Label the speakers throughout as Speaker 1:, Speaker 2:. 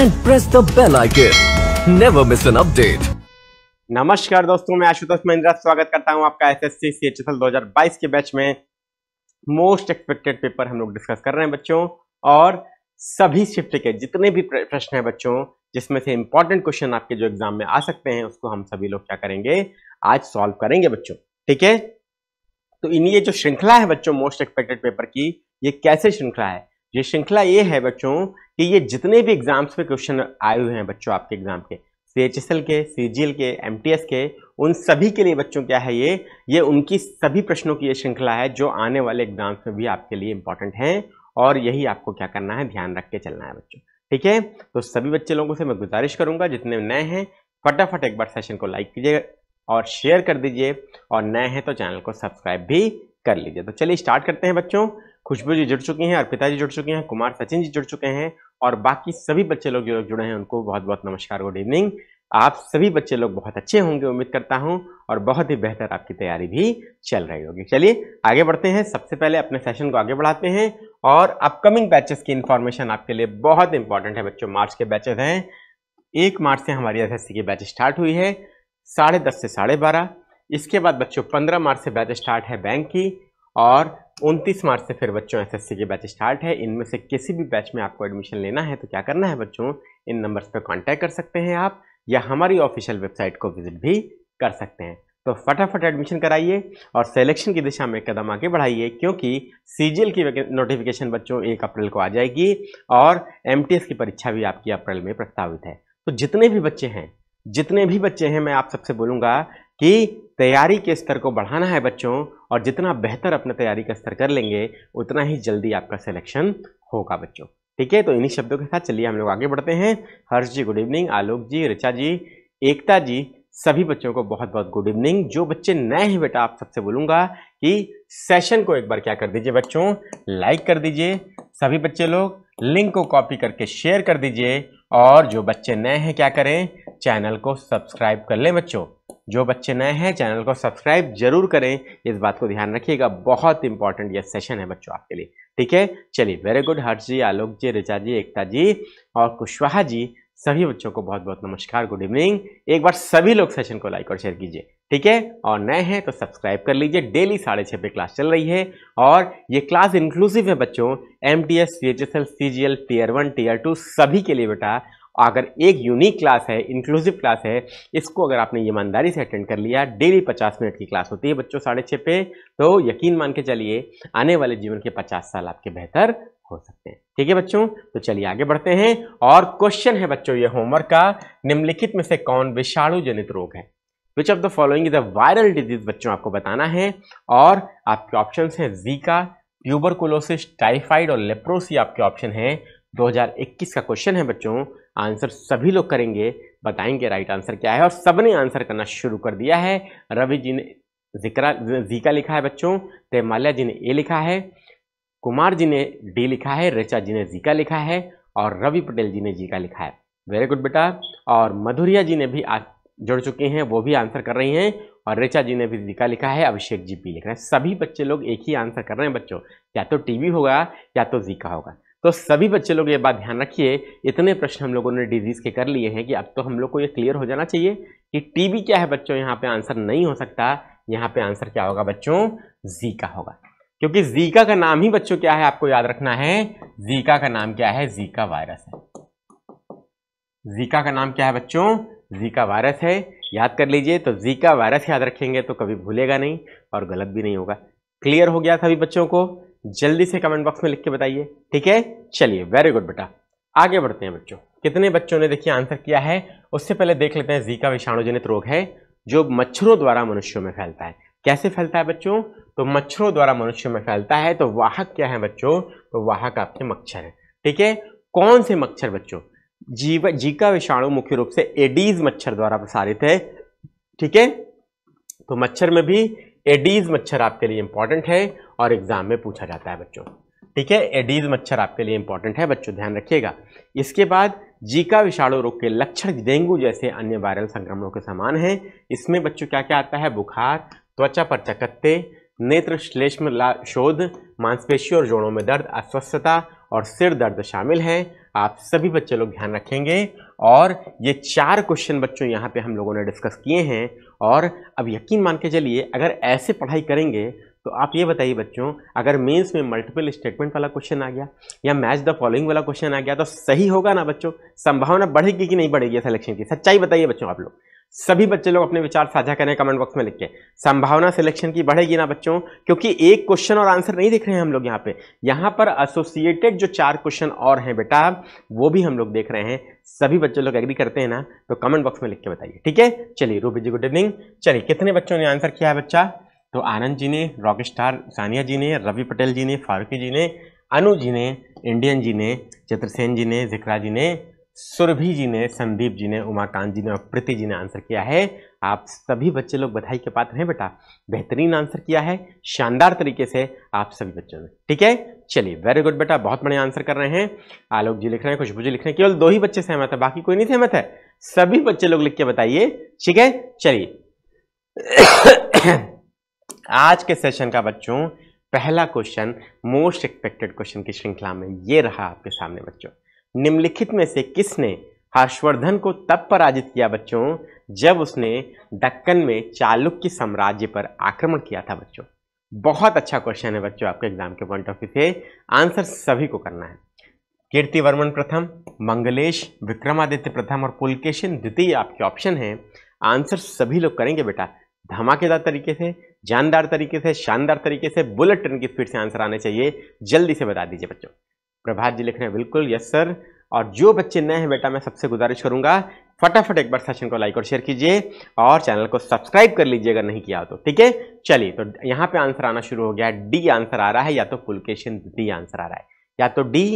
Speaker 1: and press the bell icon. Never miss an update. नमस्कार दोस्तों मैं आशुतोष महिंद्रा स्वागत करता हूं आपका एसएससी सीएचएसएल 2022 के बैच में मोस्ट एक्सपेक्टेड पेपर हम लोग डिस्कस कर रहे हैं बच्चों और सभी शिफ्ट के जितने भी प्रश्न हैं बच्चों जिसमें से इंपॉर्टेंट क्वेश्चन आपके जो एग्जाम में आ सकते हैं उसको हम सभी लोग क्या करेंगे आज सॉल्व करेंगे बच्चों ठीक है तो इन ये जो श्रृंखला है बच्चों मोस्ट एक्सपेक्टेड पेपर की ये कैसे श्रृंखला है ये श्रृंखला ये है बच्चों कि ये जितने भी एग्जाम्स पे क्वेश्चन आए हुए हैं बच्चों आपके एग्जाम के सी एच एस एल के सी जी एल के एम टी एस के उन सभी के लिए बच्चों क्या है ये ये उनकी सभी प्रश्नों की ये श्रृंखला है जो आने वाले एग्जाम्स में भी आपके लिए इंपॉर्टेंट हैं और यही आपको क्या करना है ध्यान रख के चलना है बच्चों ठीक है तो सभी बच्चे लोगों से मैं गुजारिश करूंगा जितने नए हैं फटाफट एक बार सेशन को लाइक कीजिए और शेयर कर दीजिए और नए हैं तो चैनल को सब्सक्राइब भी कर लीजिए तो चलिए स्टार्ट करते हैं बच्चों खुशबू जी जुड़ चुकी हैं और पिताजी जुड़ चुके हैं कुमार सचिन जी जुड़ चुके हैं और बाकी सभी बच्चे लोग जो जुड़े हैं उनको बहुत बहुत नमस्कार गुड इवनिंग आप सभी बच्चे लोग बहुत अच्छे होंगे उम्मीद करता हूं और बहुत ही बेहतर आपकी तैयारी भी चल रही होगी चलिए आगे बढ़ते हैं सबसे पहले अपने सेशन को आगे बढ़ाते हैं और अपकमिंग बैचेस की इन्फॉर्मेशन आपके लिए बहुत इंपॉर्टेंट है बच्चों मार्च के बैचेस हैं एक मार्च से हमारी एस की बैच स्टार्ट हुई है साढ़े दस से साढ़े बारह इसके बाद बच्चों पंद्रह मार्च से बैच स्टार्ट है बैंक की और 29 मार्च से फिर बच्चों एसएससी के बैच स्टार्ट है इनमें से किसी भी बैच में आपको एडमिशन लेना है तो क्या करना है बच्चों इन नंबर्स पर कांटेक्ट कर सकते हैं आप या हमारी ऑफिशियल वेबसाइट को विजिट भी कर सकते हैं तो फटाफट एडमिशन कराइए और सिलेक्शन की दिशा में कदम आगे बढ़ाइए क्योंकि सी की नोटिफिकेशन बच्चों एक अप्रैल को आ जाएगी और एम की परीक्षा भी आपकी अप्रैल में प्रस्तावित है तो जितने भी बच्चे हैं जितने भी बच्चे हैं मैं आप सबसे बोलूँगा कि तैयारी के स्तर को बढ़ाना है बच्चों और जितना बेहतर अपना तैयारी का स्तर कर लेंगे उतना ही जल्दी आपका सिलेक्शन होगा बच्चों ठीक है तो इन्हीं शब्दों के साथ चलिए हम लोग आगे बढ़ते हैं हर्ष जी गुड इवनिंग आलोक जी ऋचा जी एकता जी सभी बच्चों को बहुत बहुत गुड इवनिंग जो बच्चे नए हैं बेटा आप सबसे बोलूँगा कि सेशन को एक बार क्या कर दीजिए बच्चों लाइक कर दीजिए सभी बच्चे लोग लिंक को कॉपी करके शेयर कर दीजिए और जो बच्चे नए हैं क्या करें चैनल को सब्सक्राइब कर लें बच्चों जो बच्चे नए हैं चैनल को सब्सक्राइब जरूर करें इस बात को ध्यान रखिएगा बहुत इंपॉर्टेंट यह सेशन है बच्चों आपके लिए ठीक है चलिए वेरी गुड हर्ष जी आलोक जी रिचा जी एकता जी और कुशवाहा जी सभी बच्चों को बहुत बहुत नमस्कार गुड इवनिंग एक बार सभी लोग सेशन को लाइक और शेयर कीजिए ठीक है और नए हैं तो सब्सक्राइब कर लीजिए डेली साढ़े छः पे क्लास चल रही है और ये क्लास इंक्लूसिव है बच्चों M T S C H S L C G L tier one tier two सभी के लिए बेटा अगर एक यूनिक क्लास है इंक्लूसिव क्लास है इसको अगर आपने ईमानदारी से अटेंड कर लिया डेली पचास मिनट की क्लास होती है बच्चों साढ़े छः पे तो यकीन मान के चलिए आने वाले जीवन के पचास साल आपके बेहतर हो सकते हैं ठीक है बच्चों तो चलिए आगे बढ़ते हैं और क्वेश्चन है बच्चों ये होमवर्क का निम्नलिखित में से कौन विषाणु जनित रोग है which of the following is a viral disease बच्चों आपको बताना है और आपके ऑप्शन हैं जीका ट्यूबरकुलोसिस टाइफाइड और लेप्रोसी आपके ऑप्शन है 2021 का क्वेश्चन है बच्चों आंसर सभी लोग करेंगे बताएंगे राइट आंसर क्या है और सबने आंसर करना शुरू कर दिया है रवि जी ने जिक्रा जीका लिखा है बच्चों तेमाल्या जी ने ए लिखा है कुमार जी ने डी लिखा है रेचा जी ने जीका लिखा है और रवि पटेल जी ने जीका लिखा है वेरी गुड बेटा और मधुरिया जी ने भी आ, जुड़ चुके हैं वो भी आंसर कर रही हैं और रेचा जी ने भी जीका लिखा है अभिषेक जी भी लिख रहे हैं सभी बच्चे लोग एक ही आंसर कर रहे हैं बच्चों या तो टी होगा या तो जीका होगा तो सभी बच्चे लोग ये बात ध्यान रखिए इतने प्रश्न हम लोगों ने डिजीज़ के कर लिए हैं कि अब तो हम लोग को ये क्लियर हो जाना चाहिए कि टीबी क्या है बच्चों यहाँ पे आंसर नहीं हो सकता यहाँ पे आंसर क्या होगा बच्चों जीका होगा क्योंकि जीका का नाम ही बच्चों क्या है आपको याद रखना है जीका का नाम क्या है जीका वायरस है जीका का नाम क्या है बच्चों जीका वायरस है याद कर लीजिए तो जीका वायरस याद रखेंगे तो कभी भूलेगा नहीं और गलत भी नहीं होगा क्लियर हो गया सभी बच्चों को जल्दी से कमेंट बॉक्स में लिख के बताइए ठीक है चलिए वेरी गुड बेटा आगे बढ़ते हैं बच्चों कितने बच्चों ने देखिए आंसर किया है उससे पहले देख लेते हैं जीका विषाणुजनित रोग है जो मच्छरों द्वारा मनुष्यों में फैलता है कैसे फैलता है बच्चों तो मच्छरों द्वारा मनुष्य में फैलता है तो वाहक क्या है बच्चों तो वाहक आपके मच्छर है ठीक है कौन से मच्छर बच्चों जीव जीका विषाणु मुख्य रूप से एडीज मच्छर द्वारा प्रसारित है ठीक है तो मच्छर में भी एडीज मच्छर आपके लिए इंपॉर्टेंट है और एग्ज़ाम में पूछा जाता है बच्चों ठीक है एडीज मच्छर आपके लिए इंपॉर्टेंट है बच्चों ध्यान रखिएगा इसके बाद जीका विषाणु रोग के लक्षण डेंगू जैसे अन्य वायरल संक्रमणों के समान हैं इसमें बच्चों क्या क्या आता है बुखार त्वचा पर चकत्ते नेत्र श्लेष्म शोध मांसपेशियों और जोड़ों में दर्द अस्वस्थता और सिर दर्द शामिल हैं आप सभी बच्चे लोग ध्यान रखेंगे और ये चार क्वेश्चन बच्चों यहाँ पे हम लोगों ने डिस्कस किए हैं और अब यकीन मान के चलिए अगर ऐसे पढ़ाई करेंगे तो आप ये बताइए बच्चों अगर मेंस में मल्टीपल स्टेटमेंट वाला क्वेश्चन आ गया या मैच द फॉलोइंग वाला क्वेश्चन आ गया तो सही होगा ना बच्चों संभावना बढ़ेगी कि नहीं बढ़ेगी सिलेक्शन की सच्चाई बताइए बच्चों आप लोग सभी बच्चे लोग अपने विचार साझा करें कमेंट बॉक्स में लिख के संभावना सिलेक्शन की बढ़ेगी ना बच्चों क्योंकि एक क्वेश्चन और आंसर नहीं देख रहे हैं हम लोग यहाँ पे यहाँ पर एसोसिएटेड जो चार क्वेश्चन और हैं बेटा वो भी हम लोग देख रहे हैं सभी बच्चे लोग एग्री करते हैं ना तो कमेंट बॉक्स में लिख के बताइए ठीक है चलिए रूबी जी गुड इवनिंग चलिए कितने बच्चों ने आंसर किया है बच्चा तो आनंद जी ने रॉक स्टार सानिया जी ने रवि पटेल जी ने फारूकी जी ने अनु जी ने इंडियन जी ने चित्रसेन जी ने जिक्रा जी ने सुरभि जी ने संदीप जी ने उमाकांत जी ने और प्रीति जी ने आंसर किया है आप सभी बच्चे लोग बधाई के पात्र हैं बेटा बेहतरीन आंसर किया है शानदार तरीके से आप सभी बच्चों ने ठीक है चलिए वेरी गुड बेटा बहुत बढ़िया आंसर कर रहे हैं आलोक जी लिख रहे हैं खुशबू जी लिख रहे हैं केवल दो ही बच्चे सहमत है बाकी कोई नहीं सहमत है सभी बच्चे लोग लिख के बताइए ठीक है चलिए आज के सेशन का बच्चों पहला क्वेश्चन मोस्ट एक्सपेक्टेड क्वेश्चन की श्रृंखला में ये रहा आपके सामने बच्चों निम्नलिखित में से किसने हर्षवर्धन को तब पराजित किया बच्चों जब उसने दक्कन में चालुक्य साम्राज्य पर आक्रमण किया था बच्चों बहुत अच्छा क्वेश्चन है बच्चों आपके एग्जाम के पॉइंट ऑफ व्यू से आंसर सभी को करना है कीर्तिवर्मन प्रथम मंगलेश विक्रमादित्य प्रथम और पुलकेशन द्वितीय आपके ऑप्शन है आंसर सभी लोग करेंगे बेटा धमाकेदार तरीके से जानदार तरीके से शानदार तरीके से बुलेट ट्रेन की स्पीड से आंसर आने चाहिए जल्दी से बता दीजिए बच्चों प्रभात जी लिख रहे हैं बिल्कुल यस सर और जो बच्चे नए हैं बेटा मैं सबसे गुजारिश करूंगा फटाफट एक बार सेशन को लाइक और शेयर कीजिए और चैनल को सब्सक्राइब कर लीजिए अगर नहीं किया तो ठीक है चलिए तो यहाँ पे आंसर आना शुरू हो गया डी आंसर आ रहा है या तो पुलकेशन डी आंसर आ रहा है या तो डी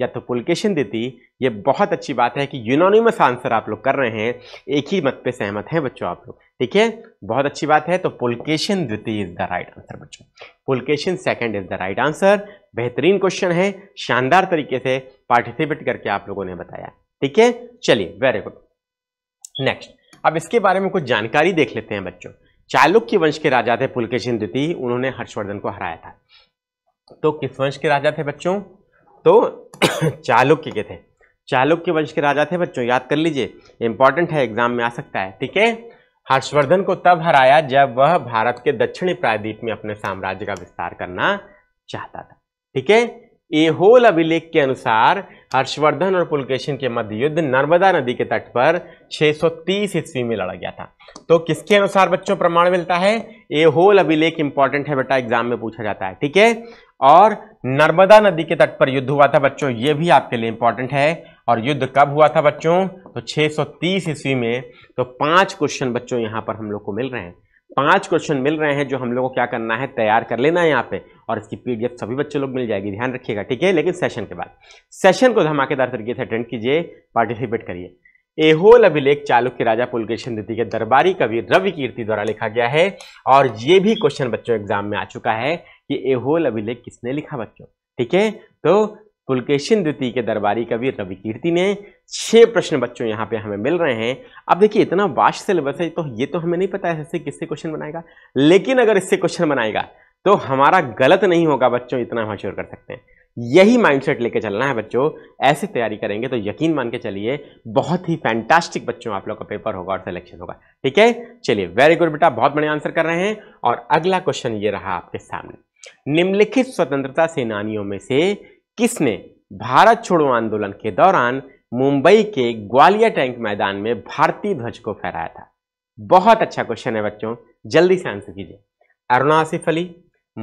Speaker 1: या तो पुलकेशन देती ये बहुत अच्छी बात है कि यूनोनिमस आंसर आप लोग कर रहे हैं एक ही मत पे सहमत हैं बच्चों आप लोग ठीक है बहुत अच्छी बात है तो पुलकेशन द्वितीय इज द राइट आंसर बच्चों Pulakeshin second is the right answer बेहतरीन क्वेश्चन है शानदार तरीके से पार्टिसिपेट करके आप लोगों ने बताया ठीक है चलिए वेरी गुड नेक्स्ट अब इसके बारे में कुछ जानकारी देख लेते हैं बच्चों चालुक्य वंश के राजा थे पुलकेशन द्वितीय उन्होंने हर्षवर्धन को हराया था तो किस वंश के राजा थे बच्चों तो चालुक्य के थे चालुक्य वंश के राजा थे बच्चों याद कर लीजिए इंपॉर्टेंट है एग्जाम में आ सकता है ठीक है हर्षवर्धन को तब हराया जब वह भारत के दक्षिणी प्रायद्वीप में अपने साम्राज्य का विस्तार करना चाहता था ठीक है ए होल अभिलेख के अनुसार हर्षवर्धन और पुलकेशन के मध्य युद्ध नर्मदा नदी के तट पर 630 ईस्वी में लड़ा गया था तो किसके अनुसार बच्चों प्रमाण मिलता है ए होल अभिलेख इंपॉर्टेंट है बेटा एग्जाम में पूछा जाता है ठीक है और नर्मदा नदी के तट पर युद्ध हुआ था बच्चों ये भी आपके लिए इंपॉर्टेंट है और युद्ध कब हुआ था बच्चों तो 630 ईस्वी में तो पांच क्वेश्चन बच्चों यहाँ पर हम लोग को मिल रहे हैं पांच क्वेश्चन मिल रहे हैं जो हम लोग को क्या करना है तैयार कर लेना है यहाँ पे और इसकी पीडीएफ सभी बच्चों लोग मिल जाएगी ध्यान रखिएगा ठीक है लेकिन सेशन के बाद सेशन को धमाकेदार तरीके से अटेंड कीजिए पार्टिसिपेट करिए एहोल अभिलेख चालुक्य राजा पुलकेशन द्वितीय के दरबारी कवि रवि कीर्ति द्वारा लिखा गया है और ये भी क्वेश्चन बच्चों एग्जाम में आ चुका है कि एहोल अभिलेख किसने लिखा बच्चों ठीक है तो पुलकेशन द्वितीय के दरबारी कवि रवि कीर्ति ने छह प्रश्न बच्चों यहाँ पे हमें मिल रहे हैं अब देखिए इतना वास्ट सिलेबस है तो ये तो हमें नहीं पता है इससे किससे क्वेश्चन बनाएगा लेकिन अगर इससे क्वेश्चन बनाएगा तो हमारा गलत नहीं होगा बच्चों इतना हम अश्योर कर सकते हैं यही माइंडसेट लेके चलना है बच्चों ऐसी तैयारी करेंगे तो यकीन मान के चलिए बहुत ही फैंटास्टिक बच्चों आप लोग का पेपर होगा और सिलेक्शन होगा ठीक है चलिए वेरी गुड बेटा बहुत बढ़िया आंसर कर रहे हैं और अगला क्वेश्चन ये रहा आपके सामने निम्नलिखित स्वतंत्रता सेनानियों में से किसने भारत छोड़ो आंदोलन के दौरान मुंबई के ग्वालियर टैंक मैदान में भारतीय ध्वज को फहराया था बहुत अच्छा क्वेश्चन है बच्चों जल्दी से आंसर कीजिए अरुणा आसिफ अली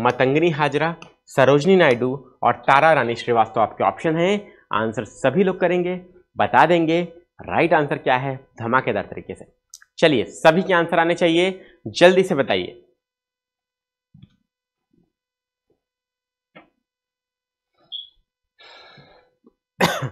Speaker 1: मतंगनी हाजरा सरोजनी नायडू और तारा रानी श्रीवास्तव आपके ऑप्शन हैं आंसर सभी लोग करेंगे बता देंगे राइट आंसर क्या है धमाकेदार तरीके से चलिए सभी के आंसर आने चाहिए जल्दी से बताइए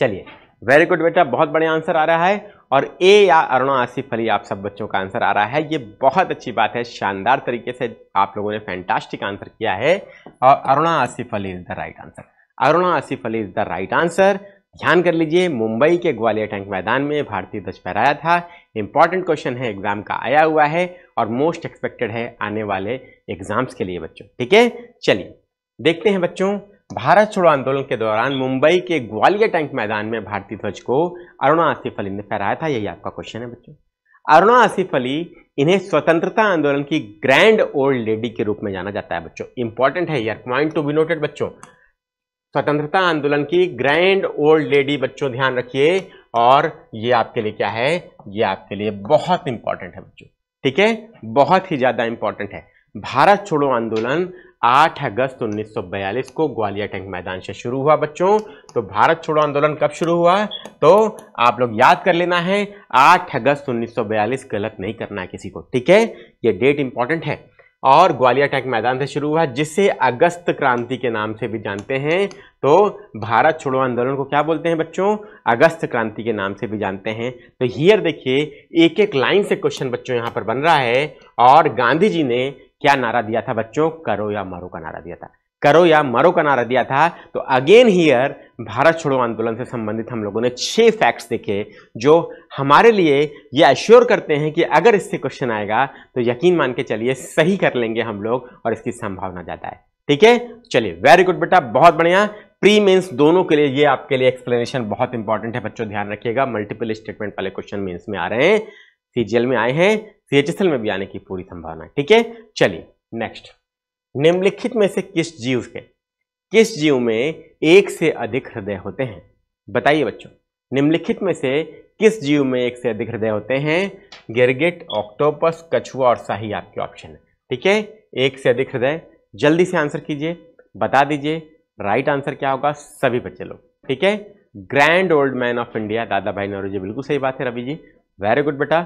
Speaker 1: चलिए वेरी गुड बेटा बहुत बढ़िया आंसर आ रहा है और ए या अरुणा आसिफ अली आप सब बच्चों का आंसर आ रहा है ये बहुत अच्छी बात है शानदार तरीके से आप लोगों ने फैंटास्टिक आंसर किया है और Aruna Asaf Ali is the right answer Aruna Asaf Ali is the right answer ध्यान कर लीजिए मुंबई के ग्वालियर टैंक मैदान में भारतीय ध्वज फहराया था इंपॉर्टेंट क्वेश्चन है एग्जाम का आया हुआ है और मोस्ट एक्सपेक्टेड है आने वाले एग्जाम्स के लिए बच्चों ठीक है चलिए देखते हैं बच्चों भारत छोड़ो आंदोलन के दौरान मुंबई के ग्वालियर टैंक मैदान में भारतीय ध्वज को अरुणा आसिफ अली ने फहराया था यही आपका क्वेश्चन है बच्चों अरुणा आसिफ अली इन्हें स्वतंत्रता आंदोलन की ग्रैंड ओल्ड लेडी के रूप में जाना जाता है बच्चों इंपॉर्टेंट है यार पॉइंट टू बी नोटेड बच्चों स्वतंत्रता आंदोलन की ग्रैंड ओल्ड लेडी बच्चों ध्यान रखिए और ये आपके लिए क्या है ये आपके लिए बहुत इंपॉर्टेंट है बच्चों ठीक है बहुत ही ज़्यादा इंपॉर्टेंट है भारत छोड़ो आंदोलन 8 अगस्त 1942 को ग्वालियर टैंक मैदान से शुरू हुआ बच्चों तो भारत छोड़ो आंदोलन कब शुरू हुआ तो आप लोग याद कर लेना है 8 अगस्त 1942 गलत नहीं करना है किसी को ठीक है ये डेट इंपॉर्टेंट है और ग्वालियर टैंक मैदान से शुरू हुआ जिसे अगस्त क्रांति के नाम से भी जानते हैं तो भारत छोड़ो आंदोलन को क्या बोलते हैं बच्चों अगस्त क्रांति के नाम से भी जानते हैं तो हियर देखिए एक एक लाइन से क्वेश्चन बच्चों यहाँ पर बन रहा है और गांधी जी ने क्या नारा दिया था बच्चों करो या मरो का नारा दिया था करो या मरो का नारा दिया था तो अगेन हियर भारत छोड़ो आंदोलन से संबंधित हम लोगों ने छह फैक्ट्स देखे जो हमारे लिए ये अश्योर करते हैं कि अगर इससे क्वेश्चन आएगा तो यकीन मान के चलिए सही कर लेंगे हम लोग और इसकी संभावना ज़्यादा है ठीक है चलिए वेरी गुड बेटा बहुत बढ़िया प्री मेंस दोनों के लिए ये आपके लिए एक्सप्लेनेशन बहुत इंपॉर्टेंट है बच्चों ध्यान रखिएगा मल्टीपल स्टेटमेंट वाले क्वेश्चन मेंस में आ रहे हैं सीजीएल में आए हैं सीएचएसएल में भी आने की पूरी संभावना है ठीक है चलिए नेक्स्ट निम्नलिखित में से किस जीव के किस जीव में एक से अधिक हृदय होते हैं बताइए बच्चों निम्नलिखित में से किस जीव में एक से अधिक हृदय होते हैं गिरगिट ऑक्टोपस कछुआ और शाही आपके ऑप्शन है ठीक है एक से अधिक हृदय जल्दी से आंसर कीजिए बता दीजिए राइट आंसर क्या होगा सभी बच्चे लोग ठीक है grand old man of India Dadabhai Naoroji बिल्कुल सही बात है रवि जी वेरी गुड बेटा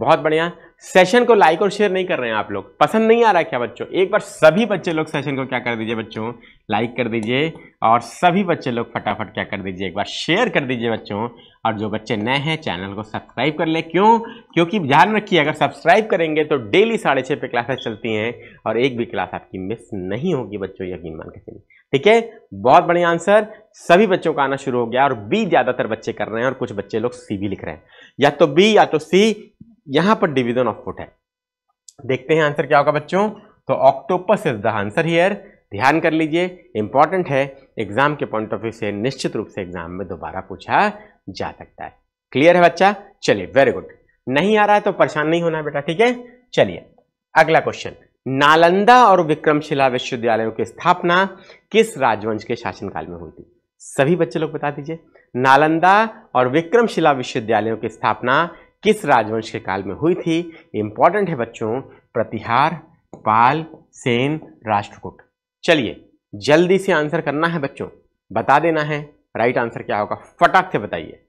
Speaker 1: बहुत बढ़िया सेशन को लाइक और शेयर नहीं कर रहे हैं आप लोग पसंद नहीं आ रहा क्या बच्चों एक बार सभी बच्चे लोग सेशन को क्या कर दीजिए बच्चों लाइक कर दीजिए और सभी बच्चे लोग फटाफट क्या कर दीजिए एक बार शेयर कर दीजिए बच्चों और जो बच्चे नए हैं चैनल को सब्सक्राइब कर लें क्यों क्योंकि ध्यान रखिए अगर सब्सक्राइब करेंगे तो डेली साढ़े छः पे क्लासेस चलती हैं और एक भी क्लास आपकी मिस नहीं होगी बच्चों यकीन मान के चलिए ठीक है बहुत बढ़िया आंसर सभी बच्चों का आना शुरू हो गया और बी ज़्यादातर बच्चे कर रहे हैं और कुछ बच्चे लोग सी भी लिख रहे हैं या तो बी या तो सी यहां पर डिवीजन ऑफ फुट है देखते हैं आंसर क्या होगा बच्चों तो octopus is the answer here ध्यान कर लीजिए इंपॉर्टेंट है एग्जाम के पॉइंट ऑफ व्यू से निश्चित रूप से एग्जाम में दोबारा पूछा जा सकता है क्लियर है बच्चा चलिए वेरी गुड नहीं आ रहा है तो परेशान नहीं होना बेटा ठीक है चलिए अगला क्वेश्चन नालंदा और विक्रमशिला विश्वविद्यालयों की स्थापना किस राजवंश के शासनकाल में हुई थी सभी बच्चे लोग बता दीजिए नालंदा और विक्रमशिला विश्वविद्यालयों की स्थापना किस राजवंश के काल में हुई थी इंपॉर्टेंट है बच्चों प्रतिहार पाल सेन राष्ट्रकूट चलिए जल्दी से आंसर करना है बच्चों बता देना है राइट आंसर क्या होगा फटाक से बताइए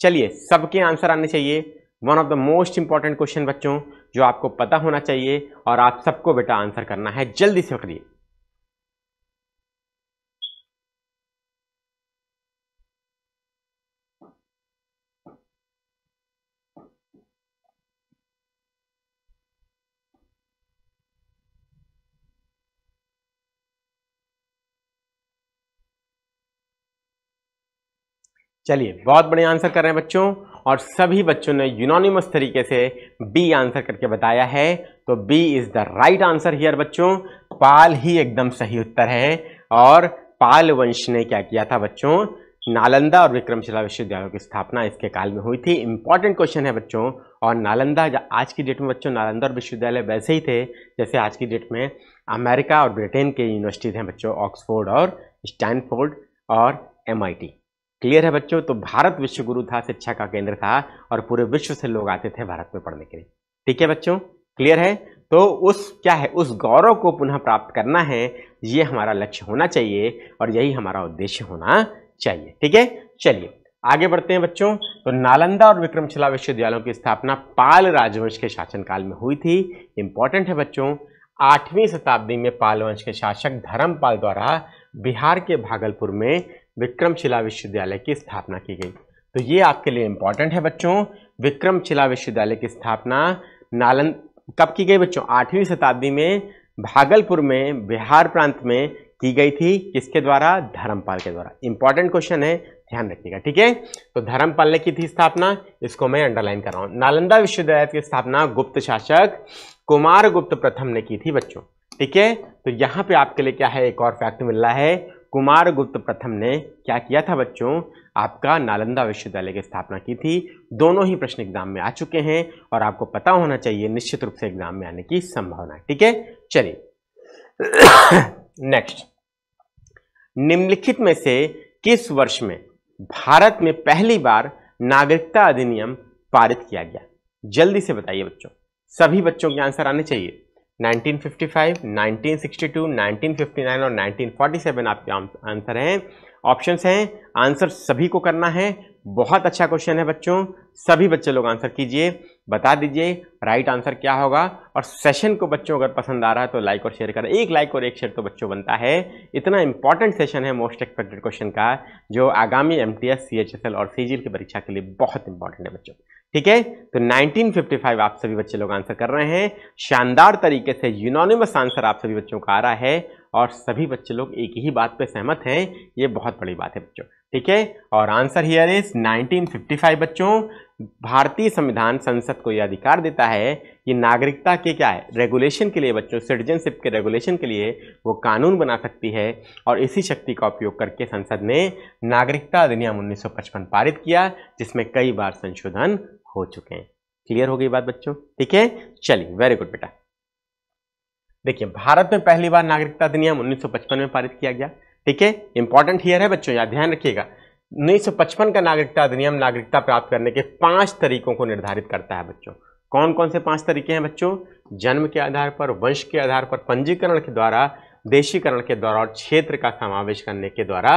Speaker 1: चलिए सबके आंसर आने चाहिए one of the most important question बच्चों जो आपको पता होना चाहिए और आप सबको बेटा आंसर करना है जल्दी से करिए चलिए बहुत बढ़िया आंसर कर रहे हैं बच्चों और सभी बच्चों ने यूनानिमस तरीके से बी आंसर करके बताया है तो B is the right answer here बच्चों पाल ही एकदम सही उत्तर है और पाल वंश ने क्या किया था बच्चों नालंदा और विक्रमशिला विश्वविद्यालयों की स्थापना इसके काल में हुई थी इंपॉर्टेंट क्वेश्चन है बच्चों और नालंदा आज की डेट में बच्चों नालंदा और विश्वविद्यालय वैसे ही थे जैसे आज की डेट में अमेरिका और ब्रिटेन के यूनिवर्सिटीज़ हैं बच्चों ऑक्सफोर्ड और स्टैनफोर्ड और एम क्लियर है बच्चों तो भारत विश्व गुरु था शिक्षा का केंद्र था और पूरे विश्व से लोग आते थे भारत में पढ़ने के लिए ठीक है बच्चों क्लियर है तो उस क्या है उस गौरव को पुनः प्राप्त करना है ये हमारा लक्ष्य होना चाहिए और यही हमारा उद्देश्य होना चाहिए ठीक है चलिए आगे बढ़ते हैं बच्चों तो नालंदा और विक्रमशिला विश्वविद्यालयों की स्थापना पाल राजवंश के शासनकाल में हुई थी इंपॉर्टेंट है बच्चों आठवीं शताब्दी में पाल वंश के शासक धर्मपाल द्वारा बिहार के भागलपुर में विक्रमशिला विश्वविद्यालय की स्थापना की गई तो ये आपके लिए इम्पॉर्टेंट है बच्चों विक्रमशिला विश्वविद्यालय की स्थापना नालंद कब की गई बच्चों आठवीं शताब्दी में भागलपुर में बिहार प्रांत में की गई थी किसके द्वारा धर्मपाल के द्वारा इंपॉर्टेंट क्वेश्चन है ध्यान रखिएगा ठीक है तो धर्मपाल ने की थी स्थापना इसको मैं अंडरलाइन कर रहा हूँ नालंदा विश्वविद्यालय की स्थापना गुप्त शासक कुमार गुप्त प्रथम ने की थी बच्चों ठीक है तो यहाँ पे आपके लिए क्या है एक और फैक्ट मिल रहा है कुमार गुप्त प्रथम ने क्या किया था बच्चों आपका नालंदा विश्वविद्यालय की स्थापना की थी दोनों ही प्रश्न एग्जाम में आ चुके हैं और आपको पता होना चाहिए निश्चित रूप से एग्जाम में आने की संभावना ठीक है चलिए नेक्स्ट निम्नलिखित में से किस वर्ष में भारत में पहली बार नागरिकता अधिनियम पारित किया गया जल्दी से बताइए बच्चों सभी बच्चों के आंसर आने चाहिए 1955, 1962, 1959 और 1947 आपके आंसर हैं ऑप्शंस हैं आंसर सभी को करना है बहुत अच्छा क्वेश्चन है बच्चों सभी बच्चे लोग आंसर कीजिए बता दीजिए राइट आंसर क्या होगा और सेशन को बच्चों अगर पसंद आ रहा है तो लाइक और शेयर करें एक लाइक और एक शेयर तो बच्चों बनता है इतना इंपॉर्टेंट सेशन है मोस्ट एक्सपेक्टेड क्वेश्चन का जो आगामी M T S C H S L और सी जी एल की परीक्षा के लिए बहुत इंपॉर्टेंट है बच्चों ठीक है तो 1955 आप सभी बच्चे लोग आंसर कर रहे हैं शानदार तरीके से यूनोनिमस आंसर आप सभी बच्चों का आ रहा है और सभी बच्चे लोग एक ही बात पे सहमत हैं ये बहुत बड़ी बात है बच्चों ठीक है और आंसर हियर इज 1955 बच्चों भारतीय संविधान संसद को यह अधिकार देता है कि नागरिकता के क्या है रेगुलेशन के लिए बच्चों सिटीजनशिप के रेगुलेशन के लिए वो कानून बना सकती है और इसी शक्ति का उपयोग करके संसद ने नागरिकता अधिनियम 1955 पारित किया जिसमें कई बार संशोधन हो चुके हैं क्लियर हो गई बात बच्चों ठीक है चलिए वेरी गुड बेटा देखिए भारत में पहली बार नागरिकता अधिनियम 1955 में पारित किया गया ठीक है इंपॉर्टेंट हियर है बच्चों यहाँ ध्यान रखिएगा 1955 का नागरिकता अधिनियम नागरिकता प्राप्त करने के पांच तरीकों को निर्धारित करता है बच्चों कौन कौन से पांच तरीके हैं बच्चों जन्म के आधार पर वंश के आधार पर पंजीकरण के द्वारा देशीकरण के द्वारा और क्षेत्र का समावेश करने के द्वारा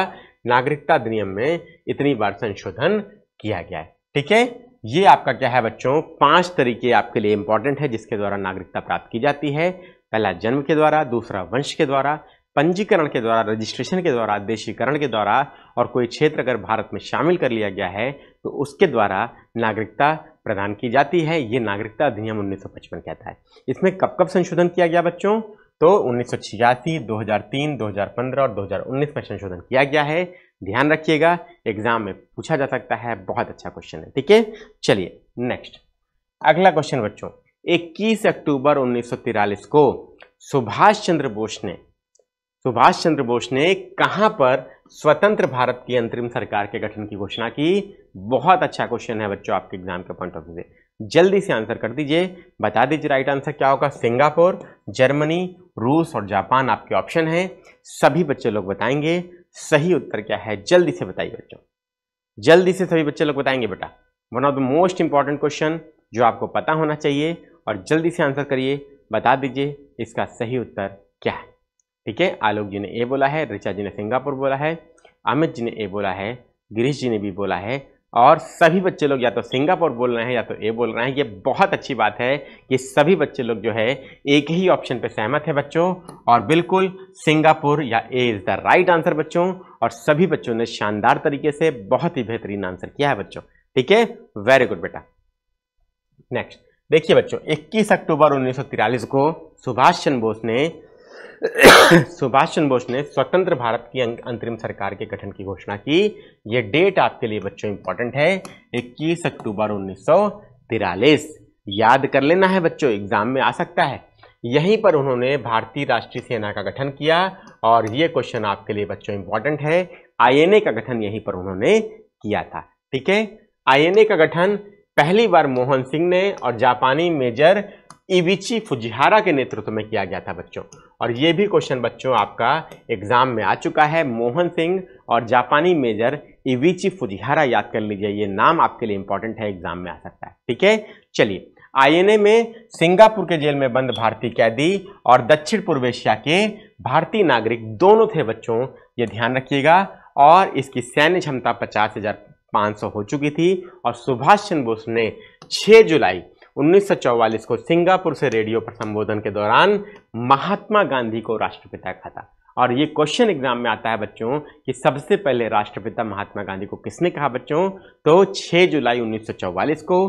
Speaker 1: नागरिकता अधिनियम में इतनी बार संशोधन किया गया है ठीक है ये आपका क्या है बच्चों पांच तरीके आपके लिए इंपॉर्टेंट है जिसके द्वारा नागरिकता प्राप्त की जाती है पहला जन्म के द्वारा दूसरा वंश के द्वारा पंजीकरण के द्वारा रजिस्ट्रेशन के द्वारा देशीकरण के द्वारा और कोई क्षेत्र अगर भारत में शामिल कर लिया गया है तो उसके द्वारा नागरिकता प्रदान की जाती है ये नागरिकता अधिनियम उन्नीस कहता है इसमें कब कब संशोधन किया गया बच्चों तो उन्नीस 2003, 2015 और 2019 में संशोधन किया गया है ध्यान रखिएगा एग्जाम में पूछा जा सकता है बहुत अच्छा क्वेश्चन है ठीक है चलिए नेक्स्ट अगला क्वेश्चन बच्चों 21 अक्टूबर उन्नीस को सुभाष चंद्र बोस ने सुभाष चंद्र बोस ने कहा पर स्वतंत्र भारत की अंतरिम सरकार के गठन की घोषणा की बहुत अच्छा क्वेश्चन है बच्चों आपके एग्जाम के पॉइंट ऑफ व्यू से जल्दी से आंसर कर दीजिए बता दीजिए राइट आंसर क्या होगा सिंगापुर जर्मनी रूस और जापान आपके ऑप्शन हैं सभी बच्चे लोग बताएंगे सही उत्तर क्या है जल्दी से बताइए बच्चों जल्दी से सभी बच्चे लोग बताएंगे बेटा one of the most important question जो आपको पता होना चाहिए और जल्दी से आंसर करिए बता दीजिए इसका सही उत्तर क्या है ठीक है आलोक जी ने ए बोला है ऋचा जी ने सिंगापुर बोला है अमित जी ने ए बोला है गिरीश जी ने भी बोला है और सभी बच्चे लोग या तो सिंगापुर बोल रहे हैं या तो ए बोल रहे हैं ये बहुत अच्छी बात है कि सभी बच्चे लोग जो है एक ही ऑप्शन पे सहमत है बच्चों और बिल्कुल सिंगापुर या A is the right answer बच्चों और सभी बच्चों ने शानदार तरीके से बहुत ही बेहतरीन आंसर किया है बच्चों ठीक है वेरी गुड बेटा नेक्स्ट देखिए बच्चों इक्कीस अक्टूबर उन्नीस को सुभाष चंद्र बोस ने सुभाष चंद्र बोस ने स्वतंत्र भारत की अंतरिम सरकार के गठन की घोषणा की ये डेट आपके लिए बच्चों इंपॉर्टेंट है 21 अक्टूबर उन्नीस याद कर लेना है बच्चों एग्जाम में आ सकता है यहीं पर उन्होंने भारतीय राष्ट्रीय सेना का गठन किया और ये क्वेश्चन आपके लिए बच्चों इंपॉर्टेंट है आई का गठन यहीं पर उन्होंने किया था ठीक है आई का गठन पहली बार मोहन सिंह ने और जापानी मेजर इविची फुजिहारा के नेतृत्व में किया गया था बच्चों और ये भी क्वेश्चन बच्चों आपका एग्जाम में आ चुका है मोहन सिंह और जापानी मेजर इविची फुजिहारा याद कर लीजिए ये नाम आपके लिए इंपॉर्टेंट है एग्जाम में आ सकता है ठीक है चलिए आईएनए में सिंगापुर के जेल में बंद भारतीय कैदी और दक्षिण पूर्व एशिया के भारतीय नागरिक दोनों थे बच्चों ये ध्यान रखिएगा और इसकी सैन्य क्षमता पचास हजार पाँच सौ हो चुकी थी और सुभाष चंद्र बोस ने छः जुलाई 1944 को सिंगापुर से रेडियो पर संबोधन के दौरान महात्मा गांधी को राष्ट्रपिता कहा था और ये क्वेश्चन एग्जाम में आता है बच्चों कि सबसे पहले राष्ट्रपिता महात्मा गांधी को किसने कहा बच्चों तो 6 जुलाई 1944 को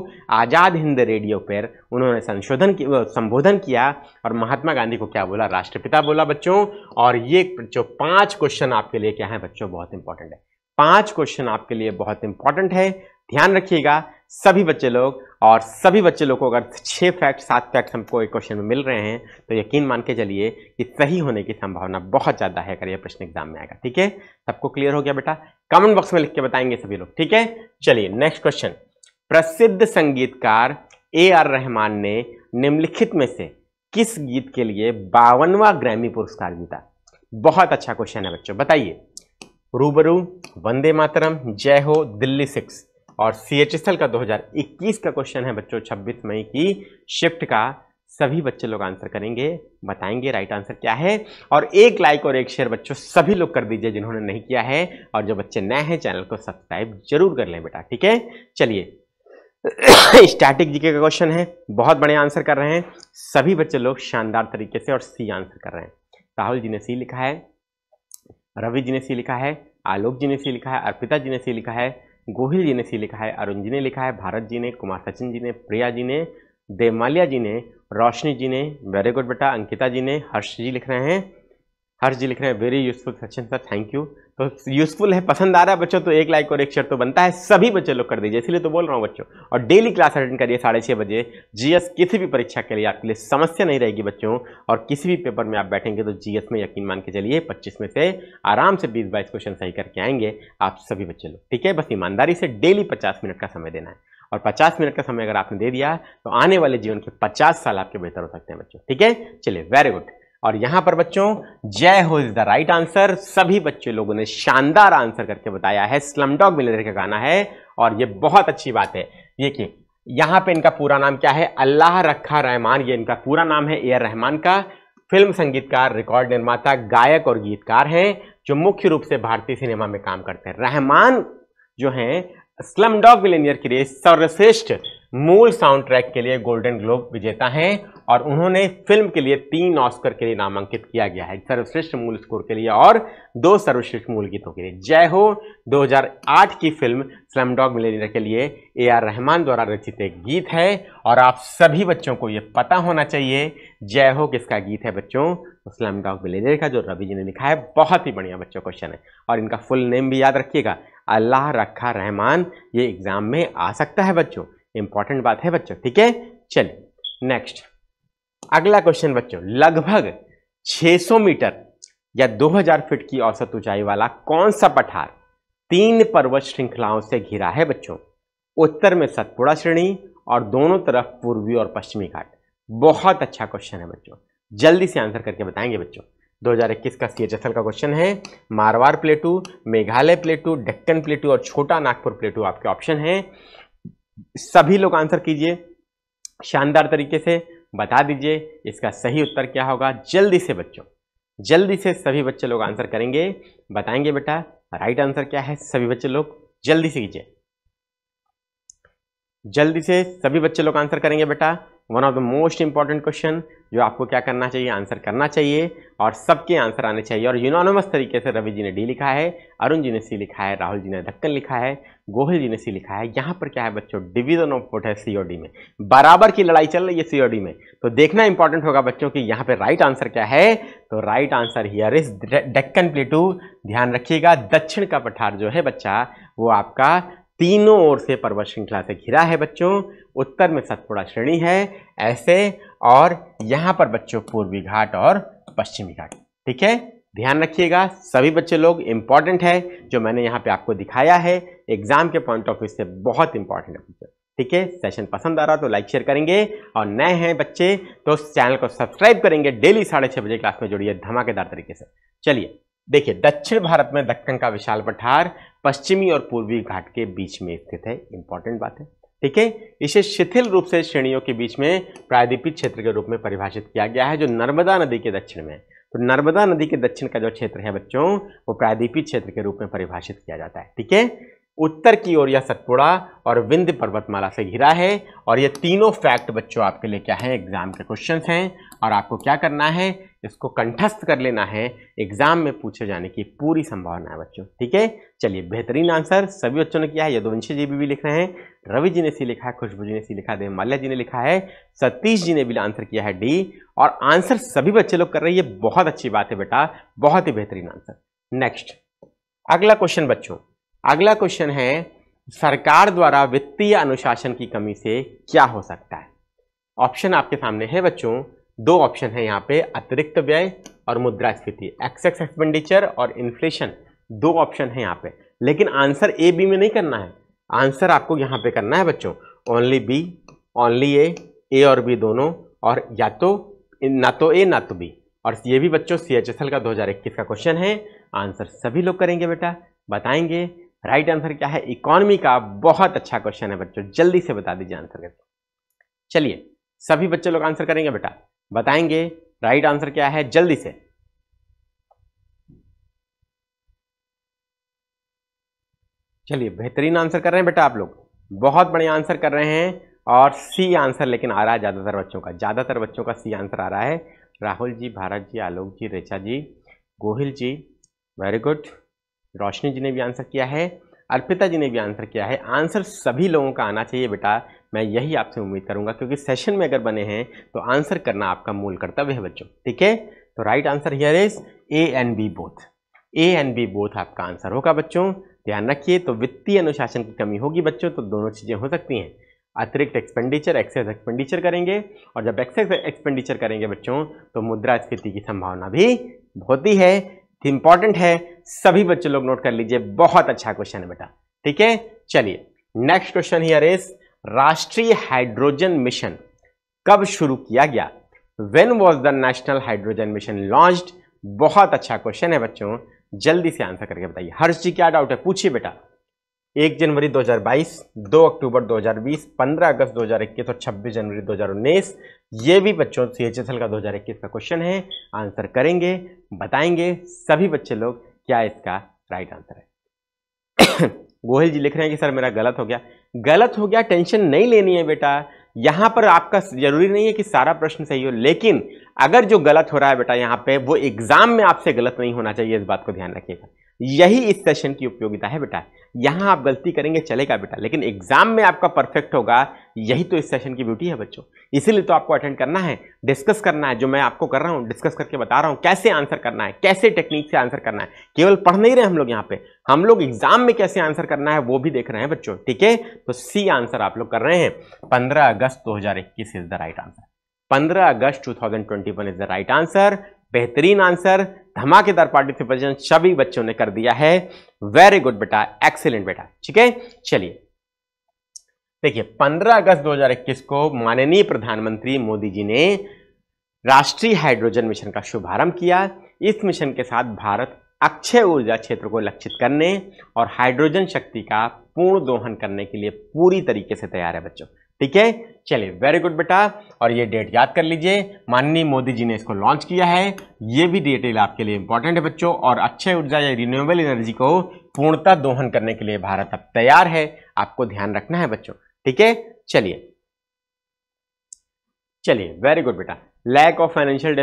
Speaker 1: आज़ाद हिंद रेडियो पर उन्होंने संशोधन की संबोधन किया और महात्मा गांधी को क्या बोला राष्ट्रपिता बोला बच्चों और ये जो पाँच क्वेश्चन आपके लिए क्या है बच्चों बहुत इंपॉर्टेंट है पाँच क्वेश्चन आपके लिए बहुत इंपॉर्टेंट है ध्यान रखिएगा सभी बच्चे लोग और सभी बच्चे लोगों को अगर छः फैक्ट सात फैक्ट हमको एक क्वेश्चन में मिल रहे हैं तो यकीन मान के चलिए कि सही होने की संभावना बहुत ज़्यादा है अगर यह प्रश्न एग्जाम में आएगा ठीक है सबको क्लियर हो गया बेटा कमेंट बॉक्स में लिख के बताएंगे सभी लोग ठीक है चलिए नेक्स्ट क्वेश्चन प्रसिद्ध संगीतकार ए आर रहमान ने निम्नलिखित में से किस गीत के लिए बावनवा ग्रैमी पुरस्कार जीता बहुत अच्छा क्वेश्चन है बच्चों बताइए रूबरू वंदे मातरम जय हो दिल्ली सिक्स और सी एच एस एल का 2021 का क्वेश्चन है बच्चों 26 मई की शिफ्ट का सभी बच्चे लोग आंसर करेंगे बताएंगे राइट आंसर क्या है और एक लाइक और एक शेयर बच्चों सभी लोग कर दीजिए जिन्होंने नहीं किया है और जो बच्चे नए हैं चैनल को सब्सक्राइब जरूर कर लें बेटा ठीक है चलिए स्टैटिक जीके का क्वेश्चन है बहुत बड़े आंसर कर रहे हैं सभी बच्चे लोग शानदार तरीके से और सी आंसर कर रहे हैं राहुल जी ने सी लिखा है रवि जी ने सी लिखा है आलोक जी ने सी लिखा है अर्पिता जी ने सी लिखा है गोहिल जी ने सी लिखा है अरुण जी ने लिखा है भारत जी ने कुमार सचिन जी ने प्रिया जी ने देवमालिया जी ने रोशनी जी ने वेरी गुड बेटा अंकिता जी ने हर्ष जी लिख रहे हैं हर्ष जी लिख रहे हैं very useful Sachin sir thank you तो यूज़फुल है पसंद आ रहा है बच्चों तो एक लाइक और एक शेयर तो बनता है सभी बच्चे लोग कर दीजिए इसलिए तो बोल रहा हूँ बच्चों और डेली क्लास अटेंड करिए साढ़े छः बजे जीएस किसी भी परीक्षा के लिए आपके लिए समस्या नहीं रहेगी बच्चों और किसी भी पेपर में आप बैठेंगे तो जीएस में यकीन मान के चलिए पच्चीस में से आराम से बीस बाईस क्वेश्चन सही करके आएंगे आप सभी बच्चे लोग ठीक है बस ईमानदारी से डेली पचास मिनट का समय देना है और पचास मिनट का समय अगर आपने दे दिया तो आने वाले जीवन के पचास साल आपके बेहतर हो सकते हैं बच्चों ठीक है चलिए वेरी गुड और यहाँ पर बच्चों जय हो इज द राइट आंसर सभी बच्चे लोगों ने शानदार आंसर करके बताया है स्लम डॉग मिलनर का गाना है और ये बहुत अच्छी बात है देखिए यहाँ पे इनका पूरा नाम क्या है अल्लाह रखा रहमान ये इनका पूरा नाम है ए आर रहमान का फिल्म संगीतकार रिकॉर्ड निर्माता गायक और गीतकार हैं जो मुख्य रूप से भारतीय सिनेमा में काम करते हैं रहमान जो हैं स्लम डॉग मिलेनियर के लिए सर्वश्रेष्ठ मूल साउंड ट्रैक के लिए गोल्डन ग्लोब विजेता हैं और उन्होंने फिल्म के लिए तीन ऑस्कर के लिए नामांकित किया गया है सर्वश्रेष्ठ मूल स्कोर के लिए और दो सर्वश्रेष्ठ मूल गीतों के लिए जय हो 2008 की फिल्म स्लमडॉग मिलेनियर के लिए ए आर रहमान द्वारा रचित एक गीत है और आप सभी बच्चों को ये पता होना चाहिए जय हो किसका गीत है बच्चों स्लमडॉग तो मिलेनियर का जो रवि जी ने लिखा है बहुत ही बढ़िया बच्चों क्वेश्चन है और इनका फुल नेम भी याद रखिएगा अल्लाह रखा रहमान ये एग्ज़ाम में आ सकता है बच्चों इंपॉर्टेंट बात है बच्चों ठीक है चलिए नेक्स्ट अगला क्वेश्चन बच्चों लगभग 600 मीटर या 2000 फीट की औसत ऊंचाई वाला कौन सा पठार तीन पर्वत श्रृंखलाओं से घिरा है बच्चों उत्तर में सतपुड़ा श्रेणी और दोनों तरफ पूर्वी और पश्चिमी घाट बहुत अच्छा क्वेश्चन है बच्चों जल्दी से आंसर करके बताएंगे बच्चों 2021 का सी का क्वेश्चन है मारवाड़ प्लेटू मेघालय प्लेटू डक्कन प्लेटू और छोटा नागपुर प्लेटू आपके ऑप्शन हैं सभी लोग आंसर कीजिए शानदार तरीके से बता दीजिए इसका सही उत्तर क्या होगा जल्दी से बच्चों जल्दी से सभी बच्चे लोग आंसर करेंगे बताएंगे बेटा राइट आंसर क्या है सभी बच्चे लोग जल्दी से कीजिए जल्दी से सभी बच्चे लोग आंसर करेंगे बेटा one of the most important question जो आपको क्या करना चाहिए आंसर करना चाहिए और सबके आंसर आने चाहिए और यूनानमस तरीके से रवि जी ने डी लिखा है अरुण जी ने सी लिखा है राहुल जी ने धक्कन लिखा है गोहिल जी ने सी लिखा है यहाँ पर क्या है बच्चों डिवीजन ऑफ वोट है सी डी में बराबर की लड़ाई चल रही है सी डी में तो देखना इंपॉर्टेंट होगा बच्चों की यहाँ पर राइट आंसर क्या है तो right answer here is Deccan plateau ध्यान रखिएगा दक्षिण का पठार जो है बच्चा वो आपका तीनों ओर से पर्वत श्रृंखला से घिरा है बच्चों उत्तर में सतपुड़ा श्रेणी है ऐसे और यहाँ पर बच्चों पूर्वी घाट और पश्चिमी घाट ठीक है ध्यान रखिएगा सभी बच्चे लोग इम्पॉर्टेंट है जो मैंने यहाँ पे आपको दिखाया है एग्जाम के पॉइंट ऑफ व्यू से बहुत इंपॉर्टेंट है ठीक है सेशन पसंद आ रहा तो लाइक शेयर करेंगे और नए हैं बच्चे तो उस चैनल को सब्सक्राइब करेंगे डेली साढ़े छः बजे क्लास में जुड़िए धमाकेदार तरीके से चलिए देखिए दक्षिण भारत में दक्कन का विशाल पठार पश्चिमी और पूर्वी घाट के बीच में स्थित है इंपॉर्टेंट बात है ठीक है इसे शिथिल रूप से श्रेणियों के बीच में प्रायद्वीपीय क्षेत्र के रूप में परिभाषित किया गया है जो नर्मदा नदी के दक्षिण में तो नर्मदा नदी के दक्षिण का जो क्षेत्र है बच्चों वो प्रायद्वीपीय क्षेत्र के रूप में परिभाषित किया जाता है ठीक है उत्तर की ओर यह सतपुड़ा और विंध्य पर्वतमाला से घिरा है और ये तीनों फैक्ट बच्चों आपके लिए क्या है एग्जाम के क्वेश्चंस हैं और आपको क्या करना है इसको कंठस्थ कर लेना है एग्जाम में पूछे जाने की पूरी संभावना है बच्चों ठीक है चलिए बेहतरीन आंसर सभी बच्चों ने किया है यदुवंशी जी भी, भी लिख रहे हैं रवि जी ने सी लिखा है खुशबू जी ने सी लिखा देव माल्या जी ने लिखा है सतीश जी ने भी आंसर किया है डी और आंसर सभी बच्चे लोग कर रहे हैं ये बहुत अच्छी बात है बेटा बहुत ही बेहतरीन आंसर नेक्स्ट अगला क्वेश्चन बच्चों अगला क्वेश्चन है सरकार द्वारा वित्तीय अनुशासन की कमी से क्या हो सकता है ऑप्शन आपके सामने है बच्चों दो ऑप्शन है यहाँ पे अतिरिक्त व्यय और मुद्रास्फीति एक्सेस एक्सपेंडिचर और इन्फ्लेशन दो ऑप्शन है यहाँ पे लेकिन आंसर ए बी में नहीं करना है आंसर आपको यहाँ पे करना है बच्चों only B only A A और बी दोनों और या तो ना तो ए ना तो बी और ये भी बच्चों सी एच एस एल का इक्कीस का क्वेश्चन है आंसर सभी लोग करेंगे बेटा बताएंगे राइट आंसर क्या है इकोनॉमी का बहुत अच्छा क्वेश्चन है बच्चों जल्दी से बता दीजिए आंसर करके तो। चलिए सभी बच्चे लोग आंसर करेंगे बेटा बताएंगे राइट आंसर क्या है जल्दी से चलिए बेहतरीन आंसर कर रहे हैं बेटा आप लोग बहुत बढ़िया आंसर कर रहे हैं और सी आंसर लेकिन आ रहा है ज़्यादातर बच्चों का ज़्यादातर बच्चों का सी आंसर आ रहा है राहुल जी भारत जी आलोक जी रेचा जी गोहिल जी वेरी गुड रोशनी जी ने भी आंसर किया है अर्पिता जी ने भी आंसर किया है आंसर सभी लोगों का आना चाहिए बेटा मैं यही आपसे उम्मीद करूंगा क्योंकि सेशन में अगर बने हैं तो आंसर करना आपका मूल कर्तव्य है बच्चों ठीक है तो right answer here is A and B both A and B both आपका आंसर होगा बच्चों ध्यान रखिए तो वित्तीय अनुशासन की कमी होगी बच्चों तो दोनों चीज़ें हो सकती हैं अतिरिक्त एक्सपेंडिचर एक्सेस एक्सपेंडिचर करेंगे और जब एक्सेस एक्सपेंडिचर करेंगे बच्चों तो मुद्रास्फीति की संभावना भी होती है इंपॉर्टेंट तो है सभी बच्चे लोग नोट कर लीजिए बहुत अच्छा क्वेश्चन है बेटा ठीक है चलिए नेक्स्ट क्वेश्चन हियर इज राष्ट्रीय हाइड्रोजन मिशन कब शुरू किया गया when was the national hydrogen mission launch बहुत अच्छा क्वेश्चन है बच्चों जल्दी से आंसर करके बताइए हर्ष जी क्या डाउट है पूछिए बेटा एक जनवरी 2022, दो अक्टूबर 2020, 15 अगस्त 2021 और 26 जनवरी 2019 ये भी बच्चों सी एच एस एल का 2021 का क्वेश्चन है आंसर करेंगे बताएंगे सभी बच्चे लोग क्या इसका राइट आंसर है गोहिल जी लिख रहे हैं कि सर मेरा गलत हो गया गलत हो गया टेंशन नहीं लेनी है बेटा यहाँ पर आपका जरूरी नहीं है कि सारा प्रश्न सही हो लेकिन अगर जो गलत हो रहा है बेटा यहाँ पे वो एग्जाम में आपसे गलत नहीं होना चाहिए इस बात को ध्यान रखिएगा यही इस सेशन की उपयोगिता है बेटा यहाँ आप गलती करेंगे चलेगा बेटा लेकिन एग्जाम में आपका परफेक्ट होगा यही तो इस सेशन की ब्यूटी है बच्चों इसीलिए तो आपको अटेंड करना है डिस्कस करना है जो मैं आपको कर रहा हूँ डिस्कस करके बता रहा हूँ कैसे आंसर करना है कैसे टेक्निक से आंसर करना है केवल पढ़ नहीं रहे हम लोग यहाँ पे हम लोग एग्जाम में कैसे आंसर करना है वो भी देख रहे हैं बच्चों ठीक है तो सी आंसर आप लोग कर रहे हैं पंद्रह अगस्त दो इज द राइट आंसर पंद्रह अगस्त two is the right answer बेहतरीन आंसर धमाकेदार पार्टिसिपेशन सभी बच्चों ने कर दिया है वेरी गुड बेटा एक्सीलेंट बेटा ठीक है चलिए देखिए 15 अगस्त 2021 को माननीय प्रधानमंत्री मोदी जी ने राष्ट्रीय हाइड्रोजन मिशन का शुभारंभ किया इस मिशन के साथ भारत अक्षय ऊर्जा क्षेत्र को लक्षित करने और हाइड्रोजन शक्ति का पूर्ण दोहन करने के लिए पूरी तरीके से तैयार है बच्चों ठीक है चलिए वेरी गुड बेटा और ये डेट याद कर लीजिए माननीय मोदी जी ने इसको लॉन्च किया है ये भी डिटेल आपके लिए इंपॉर्टेंट है बच्चों और अच्छे ऊर्जा या रिन्यूएबल एनर्जी को पूर्णता दोहन करने के लिए भारत अब तैयार है आपको ध्यान रखना है बच्चों ठीक है चलिए चलिए वेरी गुड बेटा लैक ऑफ फाइनेंशियल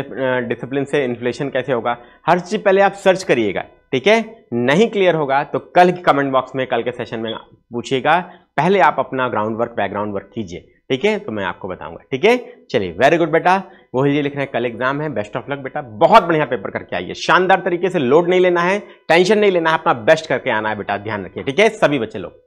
Speaker 1: डिसिप्लिन से इन्फ्लेशन कैसे होगा हर चीज़ पहले आप सर्च करिएगा ठीक है नहीं क्लियर होगा तो कल कमेंट बॉक्स में कल के सेशन में पूछिएगा पहले आप अपना ग्राउंड वर्क बैकग्राउंड वर्क कीजिए ठीक है तो मैं आपको बताऊंगा ठीक है चलिए वेरी गुड बेटा वो ये लिख रहे हैं कल एग्जाम है बेस्ट ऑफ लक बेटा बहुत बढ़िया पेपर करके आइए शानदार तरीके से लोड नहीं लेना है टेंशन नहीं लेना है अपना बेस्ट करके आना है बेटा ध्यान रखिए ठीक है सभी बच्चे लोग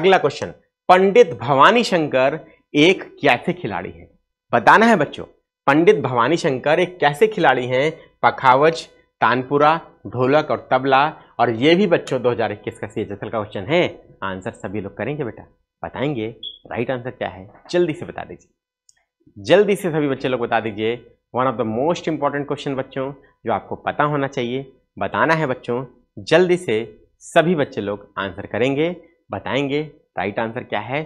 Speaker 1: अगला क्वेश्चन पंडित भवानी शंकर एक कैसे खिलाड़ी है बताना है बच्चों पंडित भवानी शंकर एक कैसे खिलाड़ी हैं पखावज तानपुरा ढोलक और तबला और ये भी बच्चों 2021 का सी का क्वेश्चन है आंसर सभी लोग करेंगे बेटा बताएंगे राइट आंसर क्या है जल्दी से बता दीजिए जल्दी से सभी बच्चे लोग बता दीजिए one of the most important question बच्चों जो आपको पता होना चाहिए बताना है बच्चों जल्दी से सभी बच्चे लोग आंसर करेंगे बताएंगे राइट आंसर क्या है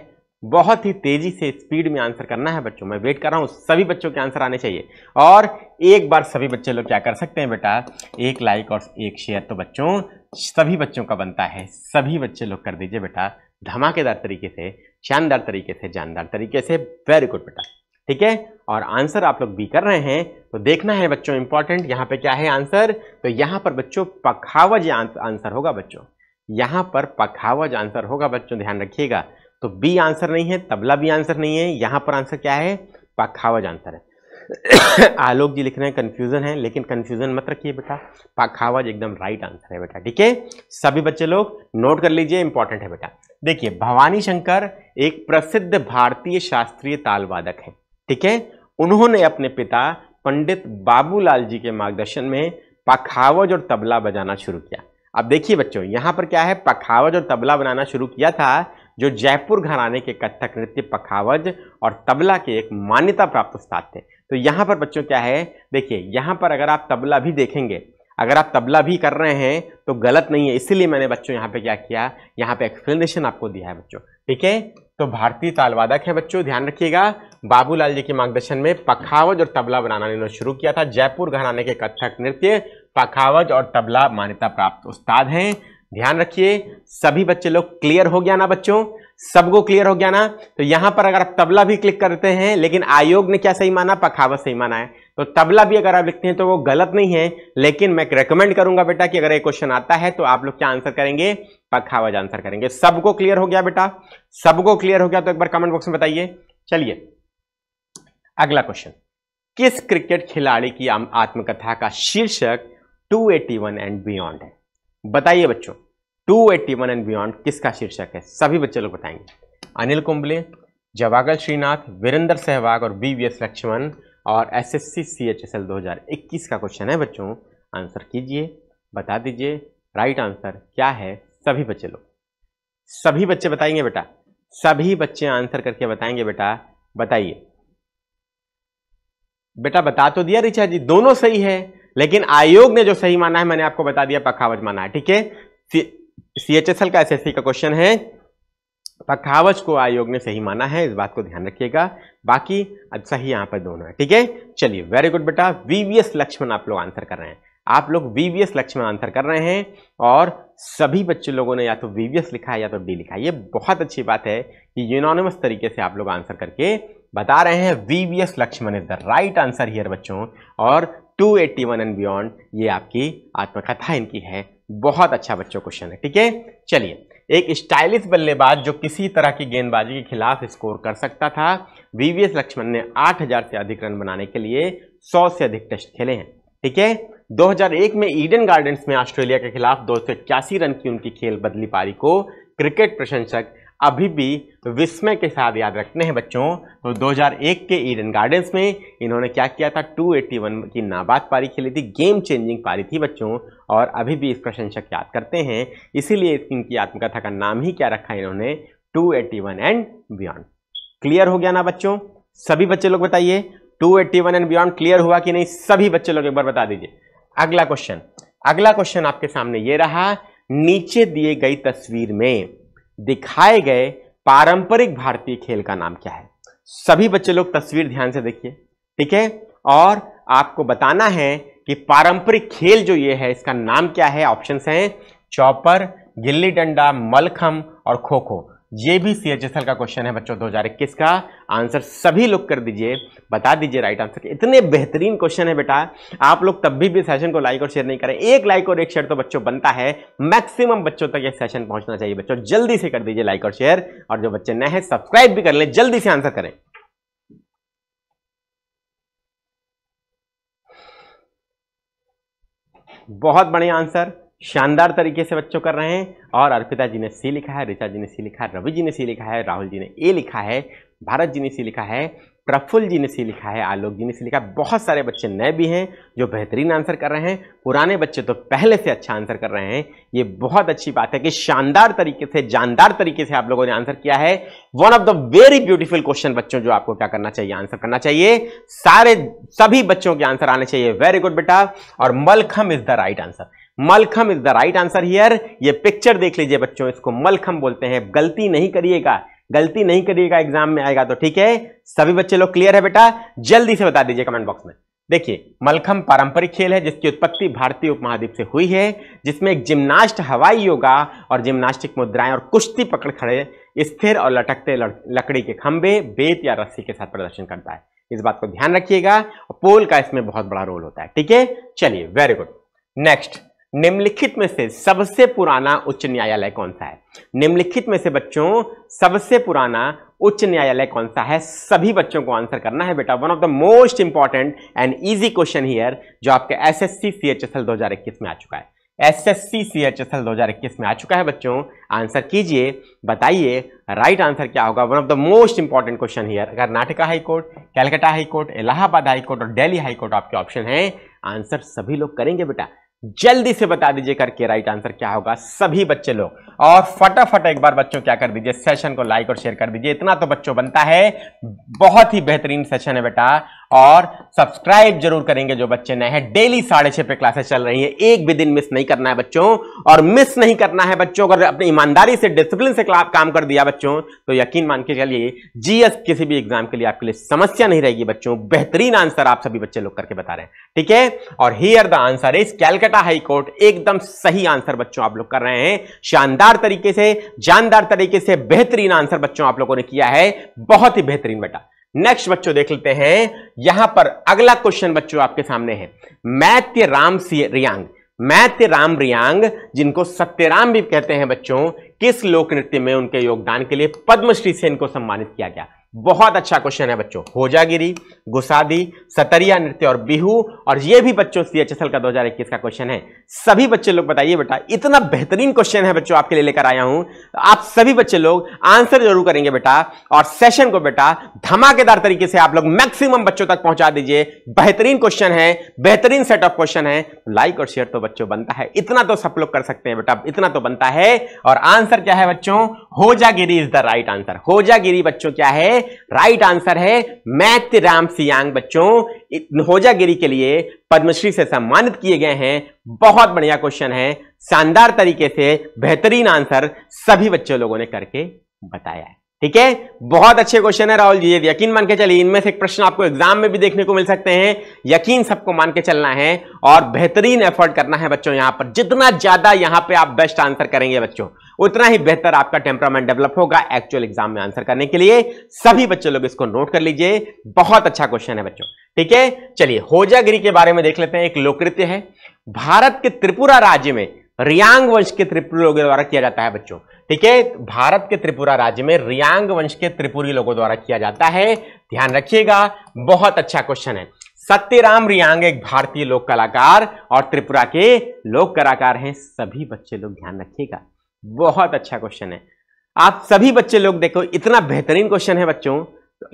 Speaker 1: बहुत ही तेजी से स्पीड में आंसर करना है बच्चों मैं वेट कर रहा हूँ सभी बच्चों के आंसर आने चाहिए और एक बार सभी बच्चे लोग क्या कर सकते हैं बेटा एक लाइक और एक शेयर तो बच्चों सभी बच्चों का बनता है सभी बच्चे लोग कर दीजिए बेटा धमाकेदार तरीके से शानदार तरीके से जानदार तरीके से वेरी गुड बेटा ठीक है और आंसर आप लोग भी कर रहे हैं तो देखना है बच्चों इंपॉर्टेंट यहाँ पे क्या है आंसर तो यहाँ पर बच्चों पखावज आंसर होगा बच्चों यहाँ पर पखावज आंसर होगा बच्चों ध्यान रखिएगा तो बी आंसर नहीं है तबला भी आंसर नहीं है यहाँ पर आंसर क्या है पखावज आंसर है आलोक जी लिख रहे हैं कन्फ्यूज़न है लेकिन कन्फ्यूज़न मत रखिए बेटा पाखावज एकदम राइट आंसर है बेटा ठीक है सभी बच्चे लोग नोट कर लीजिए इंपॉर्टेंट है बेटा देखिए भवानी शंकर एक प्रसिद्ध भारतीय शास्त्रीय तालवादक हैं ठीक है उन्होंने अपने पिता पंडित बाबूलाल जी के मार्गदर्शन में पखावज और तबला बजाना शुरू किया अब देखिए बच्चों यहाँ पर क्या है पखावज और तबला बनाना शुरू किया था जो जयपुर घराने के कथक नृत्य पखावज और तबला के एक मान्यता प्राप्त उस्ताद थे तो यहाँ पर बच्चों क्या है देखिए यहाँ पर अगर आप तबला भी देखेंगे अगर आप तबला भी कर रहे हैं तो गलत नहीं है इसीलिए मैंने बच्चों यहाँ पे क्या किया यहाँ पे एक्सप्लेनेशन आपको दिया है बच्चों ठीक है तो भारतीय तालवादक है बच्चों ध्यान रखिएगा बाबूलाल जी के मार्गदर्शन में पखावज और तबला बनाना इन्होंने शुरू किया था जयपुर घराने के कथक नृत्य पखावज और तबला मान्यता प्राप्त उस्ताद हैं ध्यान रखिए सभी बच्चे लोग क्लियर हो गया ना बच्चों सबको क्लियर हो गया ना तो यहां पर अगर आप तबला भी क्लिक करते हैं लेकिन आयोग ने क्या सही माना पखावत सही माना है तो तबला भी अगर आप लिखते हैं तो वो गलत नहीं है लेकिन मैं रेकमेंड करूंगा बेटा कि अगर ये क्वेश्चन आता है तो आप लोग क्या आंसर करेंगे पखावज आंसर करेंगे सबको क्लियर हो गया बेटा सबको क्लियर हो गया तो एक बार कमेंट बॉक्स में बताइए चलिए अगला क्वेश्चन किस क्रिकेट खिलाड़ी की आत्मकथा का शीर्षक टू एंड बियॉन्ड है बताइए बच्चों 281 एंड बियॉन्ड किसका शीर्षक है सभी बच्चे लोग बताएंगे अनिल कुंबले जवागल श्रीनाथ वीरेंद्र सहवाग और बी वी एस लक्ष्मण और S S C C H S L दो हज़ार इक्कीस का क्वेश्चन है बच्चों आंसर कीजिए बता दीजिए राइट आंसर क्या है सभी बच्चे लोग सभी बच्चे बताएंगे बेटा सभी बच्चे आंसर करके बताएंगे बेटा बताइए बेटा बता तो दिया रिचा जी दोनों सही है लेकिन आयोग ने जो सही माना है मैंने आपको बता दिया पखावज माना है ठीक है सी एच एस एल का एस का क्वेश्चन है पखावज को आयोग ने सही माना है इस बात को ध्यान रखिएगा बाकी अच्छा ही यहाँ पर दोनों है ठीक है चलिए वेरी गुड बेटा वीवीएस लक्ष्मण आप लोग आंसर कर रहे हैं आप लोग वीवीएस लक्ष्मण आंसर कर रहे हैं और सभी बच्चे लोगों ने या तो वीवीएस लिखा है या तो डी लिखा है ये बहुत अच्छी बात है कि यूनॉनिमस तरीके से आप लोग आंसर करके बता रहे हैं VVS Laxman is the right answer here बच्चों और 281 एंड बियॉन्ड ये आपकी आत्मकथा इनकी है बहुत अच्छा बच्चों क्वेश्चन है ठीक है चलिए एक स्टाइलिश बल्लेबाज जो किसी तरह की गेंदबाजी के खिलाफ स्कोर कर सकता था वीवीएस लक्ष्मण ने 8000 से अधिक रन बनाने के लिए 100 से अधिक टेस्ट खेले हैं ठीक है 2001 में ईडन गार्डन्स में ऑस्ट्रेलिया के खिलाफ दो रन की उनकी खेल बदली पारी को क्रिकेट प्रशंसक अभी भी विस्मय के साथ याद रखने हैं बच्चों तो 2001 के ईडन गार्डन्स में इन्होंने क्या किया था 281 की नाबाद पारी खेली थी गेम चेंजिंग पारी थी बच्चों और अभी भी इस प्रशंसक याद करते हैं इसीलिए इनकी आत्मकथा का नाम ही क्या रखा इन्होंने 281 एंड बियॉन्ड क्लियर हो गया ना बच्चों सभी बच्चे लोग बताइए 281 एंड बियॉन्ड क्लियर हुआ कि नहीं सभी बच्चे लोग एक बार बता दीजिए अगला क्वेश्चन अगला क्वेश्चन आपके सामने ये रहा नीचे दिए गई तस्वीर में दिखाए गए पारंपरिक भारतीय खेल का नाम क्या है सभी बच्चे लोग तस्वीर ध्यान से देखिए ठीक है और आपको बताना है कि पारंपरिक खेल जो ये है इसका नाम क्या है ऑप्शंस हैं चौपर गिल्ली डंडा मलखम और खो खो ये भी सी एच एस एल का क्वेश्चन है बच्चों 2021 का आंसर सभी लोग कर दीजिए बता दीजिए राइट आंसर इतने बेहतरीन क्वेश्चन है बेटा आप लोग तब भी भी सेशन को लाइक और शेयर नहीं करें एक लाइक और एक शेयर तो बच्चों बनता है मैक्सिमम बच्चों तक ये सेशन पहुंचना चाहिए बच्चों जल्दी से कर दीजिए लाइक और शेयर और जो बच्चे नए हैं सब्सक्राइब भी कर लें जल्दी से आंसर करें बहुत बढ़िया आंसर शानदार तरीके से बच्चों कर रहे हैं और अर्पिता जी ने सी लिखा है ऋचा जी ने सी लिखा है रवि जी ने सी लिखा है राहुल जी ने ए लिखा है भारत जी ने सी लिखा है प्रफुल्ल जी ने सी लिखा है आलोक जी ने सी लिखा है बहुत सारे बच्चे नए भी हैं जो बेहतरीन आंसर कर रहे हैं पुराने बच्चे तो पहले से अच्छा आंसर कर रहे हैं ये बहुत अच्छी बात है कि शानदार तरीके से जानदार तरीके से आप लोगों ने आंसर किया है one of the very beautiful question बच्चों जो आपको क्या करना चाहिए आंसर करना चाहिए सारे सभी बच्चों के आंसर आने चाहिए वेरी गुड बेटा और mallakhamb is the right answer mallakhamb is the right answer here ये पिक्चर देख लीजिए बच्चों इसको मलखम बोलते हैं गलती नहीं करिएगा गलती नहीं करिएगा एग्जाम में आएगा तो ठीक है सभी बच्चे लोग क्लियर है बेटा जल्दी से बता दीजिए कमेंट बॉक्स में देखिए मलखम पारंपरिक खेल है जिसकी उत्पत्ति भारतीय उपमहाद्वीप से हुई है जिसमें एक जिम्नास्ट हवाई योगा और जिम्नास्टिक मुद्राएं और कुश्ती पकड़ खड़े स्थिर और लटकते लकड़ी के खंभे बेत या रस्सी के साथ प्रदर्शन करता है इस बात को ध्यान रखिएगा पोल का इसमें बहुत बड़ा रोल होता है ठीक है चलिए वेरी गुड नेक्स्ट निम्नलिखित में से सबसे पुराना उच्च न्यायालय कौन सा है निम्नलिखित में से बच्चों सबसे पुराना उच्च न्यायालय कौन सा है सभी बच्चों को आंसर करना है बेटा one of the most important and easy question here जो आपके S S C C H S L दो हजार इक्कीस में आ चुका है S S C C H S L दो हजार इक्कीस में आ चुका है बच्चों आंसर कीजिए बताइए राइट आंसर क्या होगा one of the most important question here Karnataka high court Calcutta high court Allahabad high court और डेली हाईकोर्ट आपके ऑप्शन है आंसर सभी लोग करेंगे बेटा जल्दी से बता दीजिए करके राइट आंसर क्या होगा सभी बच्चे लोग और फटाफट एक बार बच्चों क्या कर दीजिए सेशन को लाइक और शेयर कर दीजिए इतना तो बच्चों बनता है बहुत ही बेहतरीन सेशन है बेटा और सब्सक्राइब जरूर करेंगे जो बच्चे नए हैं डेली साढ़े छह पे क्लासेस चल रही है एक भी दिन मिस नहीं करना है बच्चों और मिस नहीं करना है बच्चों अगर अपने ईमानदारी से डिसिप्लिन से काम कर दिया बच्चों तो यकीन मान के चलिए जीएस किसी भी एग्जाम के लिए आपके लिए समस्या नहीं रहेगी बच्चों बेहतरीन आंसर आप सभी बच्चे लोग करके बता रहे हैं ठीक है और here the answer is Calcutta Calcutta court एकदम सही आंसर बच्चों आप लोग कर रहे हैं शानदार तरीके से जानदार तरीके से बेहतरीन आंसर बच्चों आप लोगों ने किया है बहुत ही बेहतरीन बेटा नेक्स्ट बच्चों देख लेते हैं यहां पर अगला क्वेश्चन बच्चों आपके सामने है मैत्य राम रियांग मैत्य राम रियांग जिनको सत्यराम भी कहते हैं बच्चों किस लोक नृत्य में उनके योगदान के लिए पद्मश्री से इनको सम्मानित किया गया बहुत अच्छा क्वेश्चन है बच्चों होजागिरी गुसादी सतरिया नृत्य और बिहू और ये भी बच्चों सी एच का 2021 का क्वेश्चन है सभी बच्चे लोग बताइए बेटा इतना बेहतरीन क्वेश्चन है बच्चों आपके लिए लेकर आया हूं आप सभी बच्चे लोग आंसर जरूर करेंगे बेटा और सेशन को बेटा धमाकेदार तरीके से आप लोग मैक्सिमम बच्चों तक पहुंचा दीजिए बेहतरीन क्वेश्चन है बेहतरीन सेट ऑफ क्वेश्चन है लाइक और शेयर तो बच्चों बनता है इतना तो सब लोग कर सकते हैं बेटा इतना तो बनता है और आंसर क्या है बच्चों Hojagiri is the right answer Hojagiri बच्चों क्या है राइट आंसर है मैथ राम सियांग बच्चों होजागिरी के लिए पद्मश्री से सम्मानित किए गए हैं बहुत बढ़िया क्वेश्चन है शानदार तरीके से बेहतरीन आंसर सभी बच्चों लोगों ने करके बताया है ठीक है बहुत अच्छे क्वेश्चन है राहुल जी यकीन मान के चलिए इनमें से एक प्रश्न आपको एग्जाम में भी देखने को मिल सकते हैं यकीन सबको मान के चलना है और बेहतरीन एफर्ट करना है बच्चों यहां पर जितना ज्यादा यहां पे आप बेस्ट आंसर करेंगे बच्चों उतना ही बेहतर आपका टेम्परामेंट डेवलप होगा एक्चुअल एग्जाम में आंसर करने के लिए सभी बच्चों लोग इसको नोट कर लीजिए बहुत अच्छा क्वेश्चन है बच्चों ठीक है चलिए होजागिरी के बारे में देख लेते हैं एक लोककृत्य है भारत के त्रिपुरा राज्य में रियांग वंश के त्रिपुरा द्वारा किया जाता है बच्चों ठीक है भारत के त्रिपुरा राज्य में रियांग वंश के त्रिपुरी लोगों द्वारा किया जाता है ध्यान रखिएगा बहुत अच्छा क्वेश्चन है सत्यराम रियांग एक भारतीय लोक कलाकार और त्रिपुरा के लोक कलाकार हैं सभी बच्चे लोग ध्यान रखिएगा बहुत अच्छा क्वेश्चन है आप सभी बच्चे लोग देखो इतना बेहतरीन क्वेश्चन है बच्चों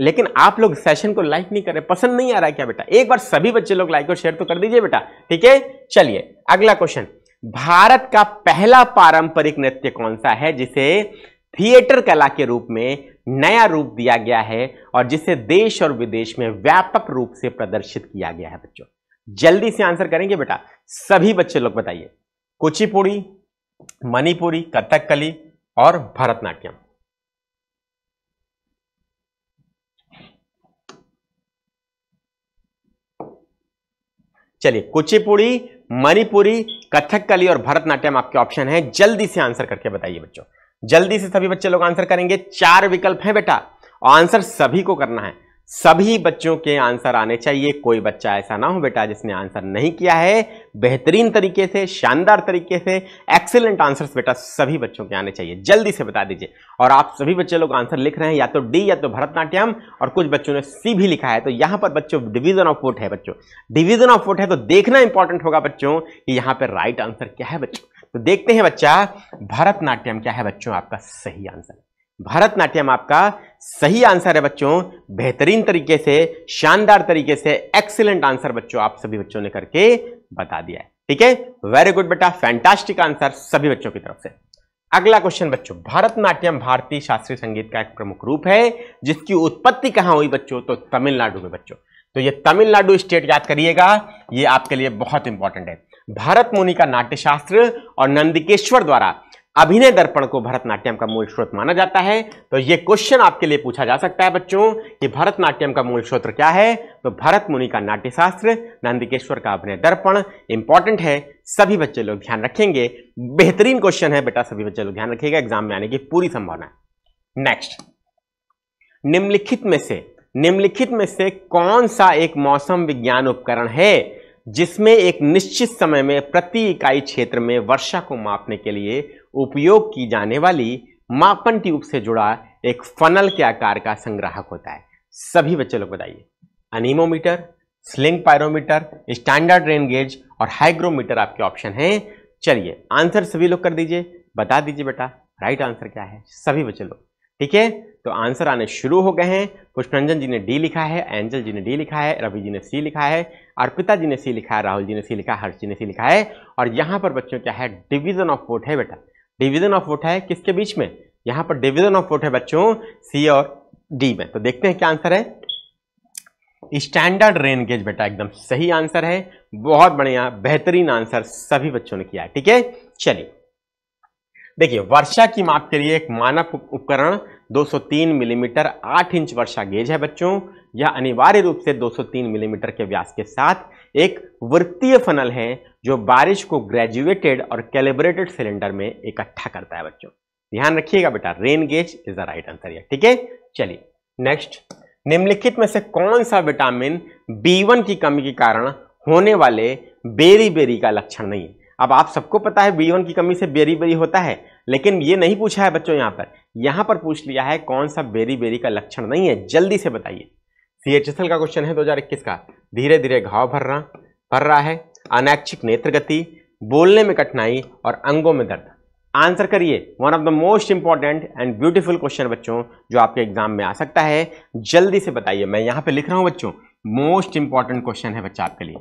Speaker 1: लेकिन आप लोग सेशन को लाइक नहीं कर रहे पसंद नहीं आ रहा है क्या बेटा एक बार सभी बच्चे लोग लाइक और शेयर तो कर दीजिए बेटा ठीक है चलिए अगला क्वेश्चन भारत का पहला पारंपरिक नृत्य कौन सा है जिसे थिएटर कला के रूप में नया रूप दिया गया है और जिसे देश और विदेश में व्यापक रूप से प्रदर्शित किया गया है बच्चों जल्दी से आंसर करेंगे बेटा सभी बच्चे लोग बताइए कुचिपुड़ी मणिपुरी कथकली और भरतनाट्यम चलिए कुचिपुड़ी मणिपुरी कथकली और भरतनाट्यम आपके ऑप्शन है जल्दी से आंसर करके बताइए बच्चों जल्दी से सभी बच्चे लोग आंसर करेंगे चार विकल्प हैं बेटा आंसर सभी को करना है सभी बच्चों के आंसर आने चाहिए कोई बच्चा ऐसा ना हो बेटा जिसने आंसर नहीं किया है बेहतरीन तरीके से शानदार तरीके से एक्सेलेंट आंसर्स बेटा सभी बच्चों के आने चाहिए जल्दी से बता दीजिए और आप सभी बच्चे लोग आंसर लिख रहे हैं या तो डी या तो भरतनाट्यम और कुछ बच्चों ने सी भी लिखा है तो यहाँ पर बच्चों डिवीजन ऑफ वोट है बच्चों डिविजन ऑफ वोट है तो देखना इंपॉर्टेंट होगा बच्चों कि यहाँ पर राइट आंसर क्या है बच्चों तो देखते हैं बच्चा भरतनाट्यम क्या है बच्चों आपका सही आंसर भरतनाट्यम आपका सही आंसर है बच्चों बेहतरीन तरीके से शानदार तरीके से एक्सीलेंट आंसर बच्चों आप सभी बच्चों ने करके बता दिया है ठीक है वेरी गुड बेटा फैंटास्टिक आंसर सभी बच्चों की तरफ से अगला क्वेश्चन बच्चों भरतनाट्यम भारतीय शास्त्रीय संगीत का एक प्रमुख रूप है जिसकी उत्पत्ति कहां हुई बच्चों तो तमिलनाडु में बच्चों तो ये तमिलनाडु स्टेट याद करिएगा ये आपके लिए बहुत इंपॉर्टेंट है भारत मुनि का नाट्यशास्त्र और नंदिकेश्वर द्वारा अभिनय दर्पण को भरतनाट्यम का मूल स्रोत माना जाता है तो ये क्वेश्चन आपके लिए पूछा जा सकता है बच्चों कि भरतनाट्यम का मूल स्रोत क्या है तो भरत मुनि का नाट्यशास्त्र नंदिकेश्वर का अभिनय दर्पण इंपॉर्टेंट है सभी बच्चे लोग ध्यान रखेंगे बेहतरीन क्वेश्चन है बेटा सभी बच्चे लोग ध्यान रखेगा एग्जाम में आने की पूरी संभावना है नेक्स्ट निम्नलिखित में से निम्नलिखित में से कौन सा एक मौसम विज्ञान उपकरण है जिसमें एक निश्चित समय में प्रति इकाई क्षेत्र में वर्षा को मापने के लिए उपयोग की जाने वाली मापन ट्यूब से जुड़ा एक फनल के आकार का संग्राहक होता है सभी बच्चे लोग बताइए anemometer sling pyrometer standard rain gauge और हाइग्रोमीटर आपके ऑप्शन हैं चलिए आंसर सभी लोग कर दीजिए बता दीजिए बेटा राइट आंसर क्या है सभी बच्चे लोग ठीक है तो आंसर आने शुरू हो गए हैं पुष्परंजन जी ने डी लिखा है एंजल जी ने डी लिखा है रवि जी ने सी लिखा है अर्पिता जी ने सी लिखा है राहुल जी ने सी लिखा है हर्ष जी ने सी लिखा है और यहाँ पर बच्चों क्या है डिवीजन ऑफ वोट है बेटा डिवीजन ऑफ वोट है किसके बीच में यहां पर डिवीजन ऑफ वोट है बच्चों सी और डी में तो देखते हैं क्या आंसर है स्टैंडर्ड रेन गेज बेटा एकदम सही आंसर है बहुत बढ़िया बेहतरीन आंसर सभी बच्चों ने किया है ठीक है चलिए देखिए वर्षा की माप के लिए एक मानक उपकरण 203 मिलीमीटर 8 इंच वर्षा गेज है बच्चों यह अनिवार्य रूप से 203 मिलीमीटर के व्यास के साथ एक वृत्तीय फनल है जो बारिश को ग्रेजुएटेड और कैलिब्रेटेड सिलेंडर में इकट्ठा करता है बच्चों ध्यान रखिएगा बेटा rain gauge is the right answer है ठीक है चलिए नेक्स्ट निम्नलिखित में से कौन सा विटामिन बी वन की कमी के कारण होने वाले बेरी बेरी का लक्षण नहीं है अब आप सबको पता है बी वन की कमी से बेरी बेरी होता है लेकिन ये नहीं पूछा है बच्चों यहाँ पर यहाँ पर पूछ लिया है कौन सा बेरी बेरी का लक्षण नहीं है जल्दी से बताइए सी एच एस एल का क्वेश्चन है 2021 का धीरे धीरे घाव भर रहा भर रहा है अनैच्छिक नेत्र गति बोलने में कठिनाई और अंगों में दर्द आंसर करिए one of the most important and beautiful question बच्चों जो आपके एग्जाम में आ सकता है जल्दी से बताइए मैं यहाँ पे लिख रहा हूँ बच्चों मोस्ट इंपॉर्टेंट क्वेश्चन है बच्चा आपके लिए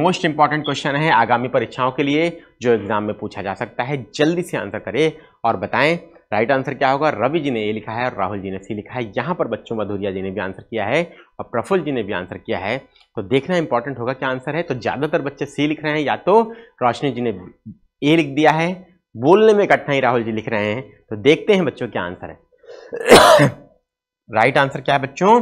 Speaker 1: मोस्ट इंपॉर्टेंट क्वेश्चन है आगामी परीक्षाओं के लिए जो एग्जाम में पूछा जा सकता है जल्दी से आंसर करें और बताएं राइट आंसर क्या होगा रवि जी ने ये लिखा है और राहुल जी ने सी लिखा है यहाँ पर बच्चों मधुरिया जी ने भी आंसर किया है और प्रफुल जी ने भी आंसर किया है तो देखना इंपॉर्टेंट होगा क्या आंसर है तो ज़्यादातर बच्चे सी लिख रहे हैं या तो रोशनी जी ने ए लिख दिया है बोलने में कठिनाई राहुल जी लिख रहे हैं तो देखते हैं बच्चों क्या आंसर है राइट आंसर क्या है बच्चों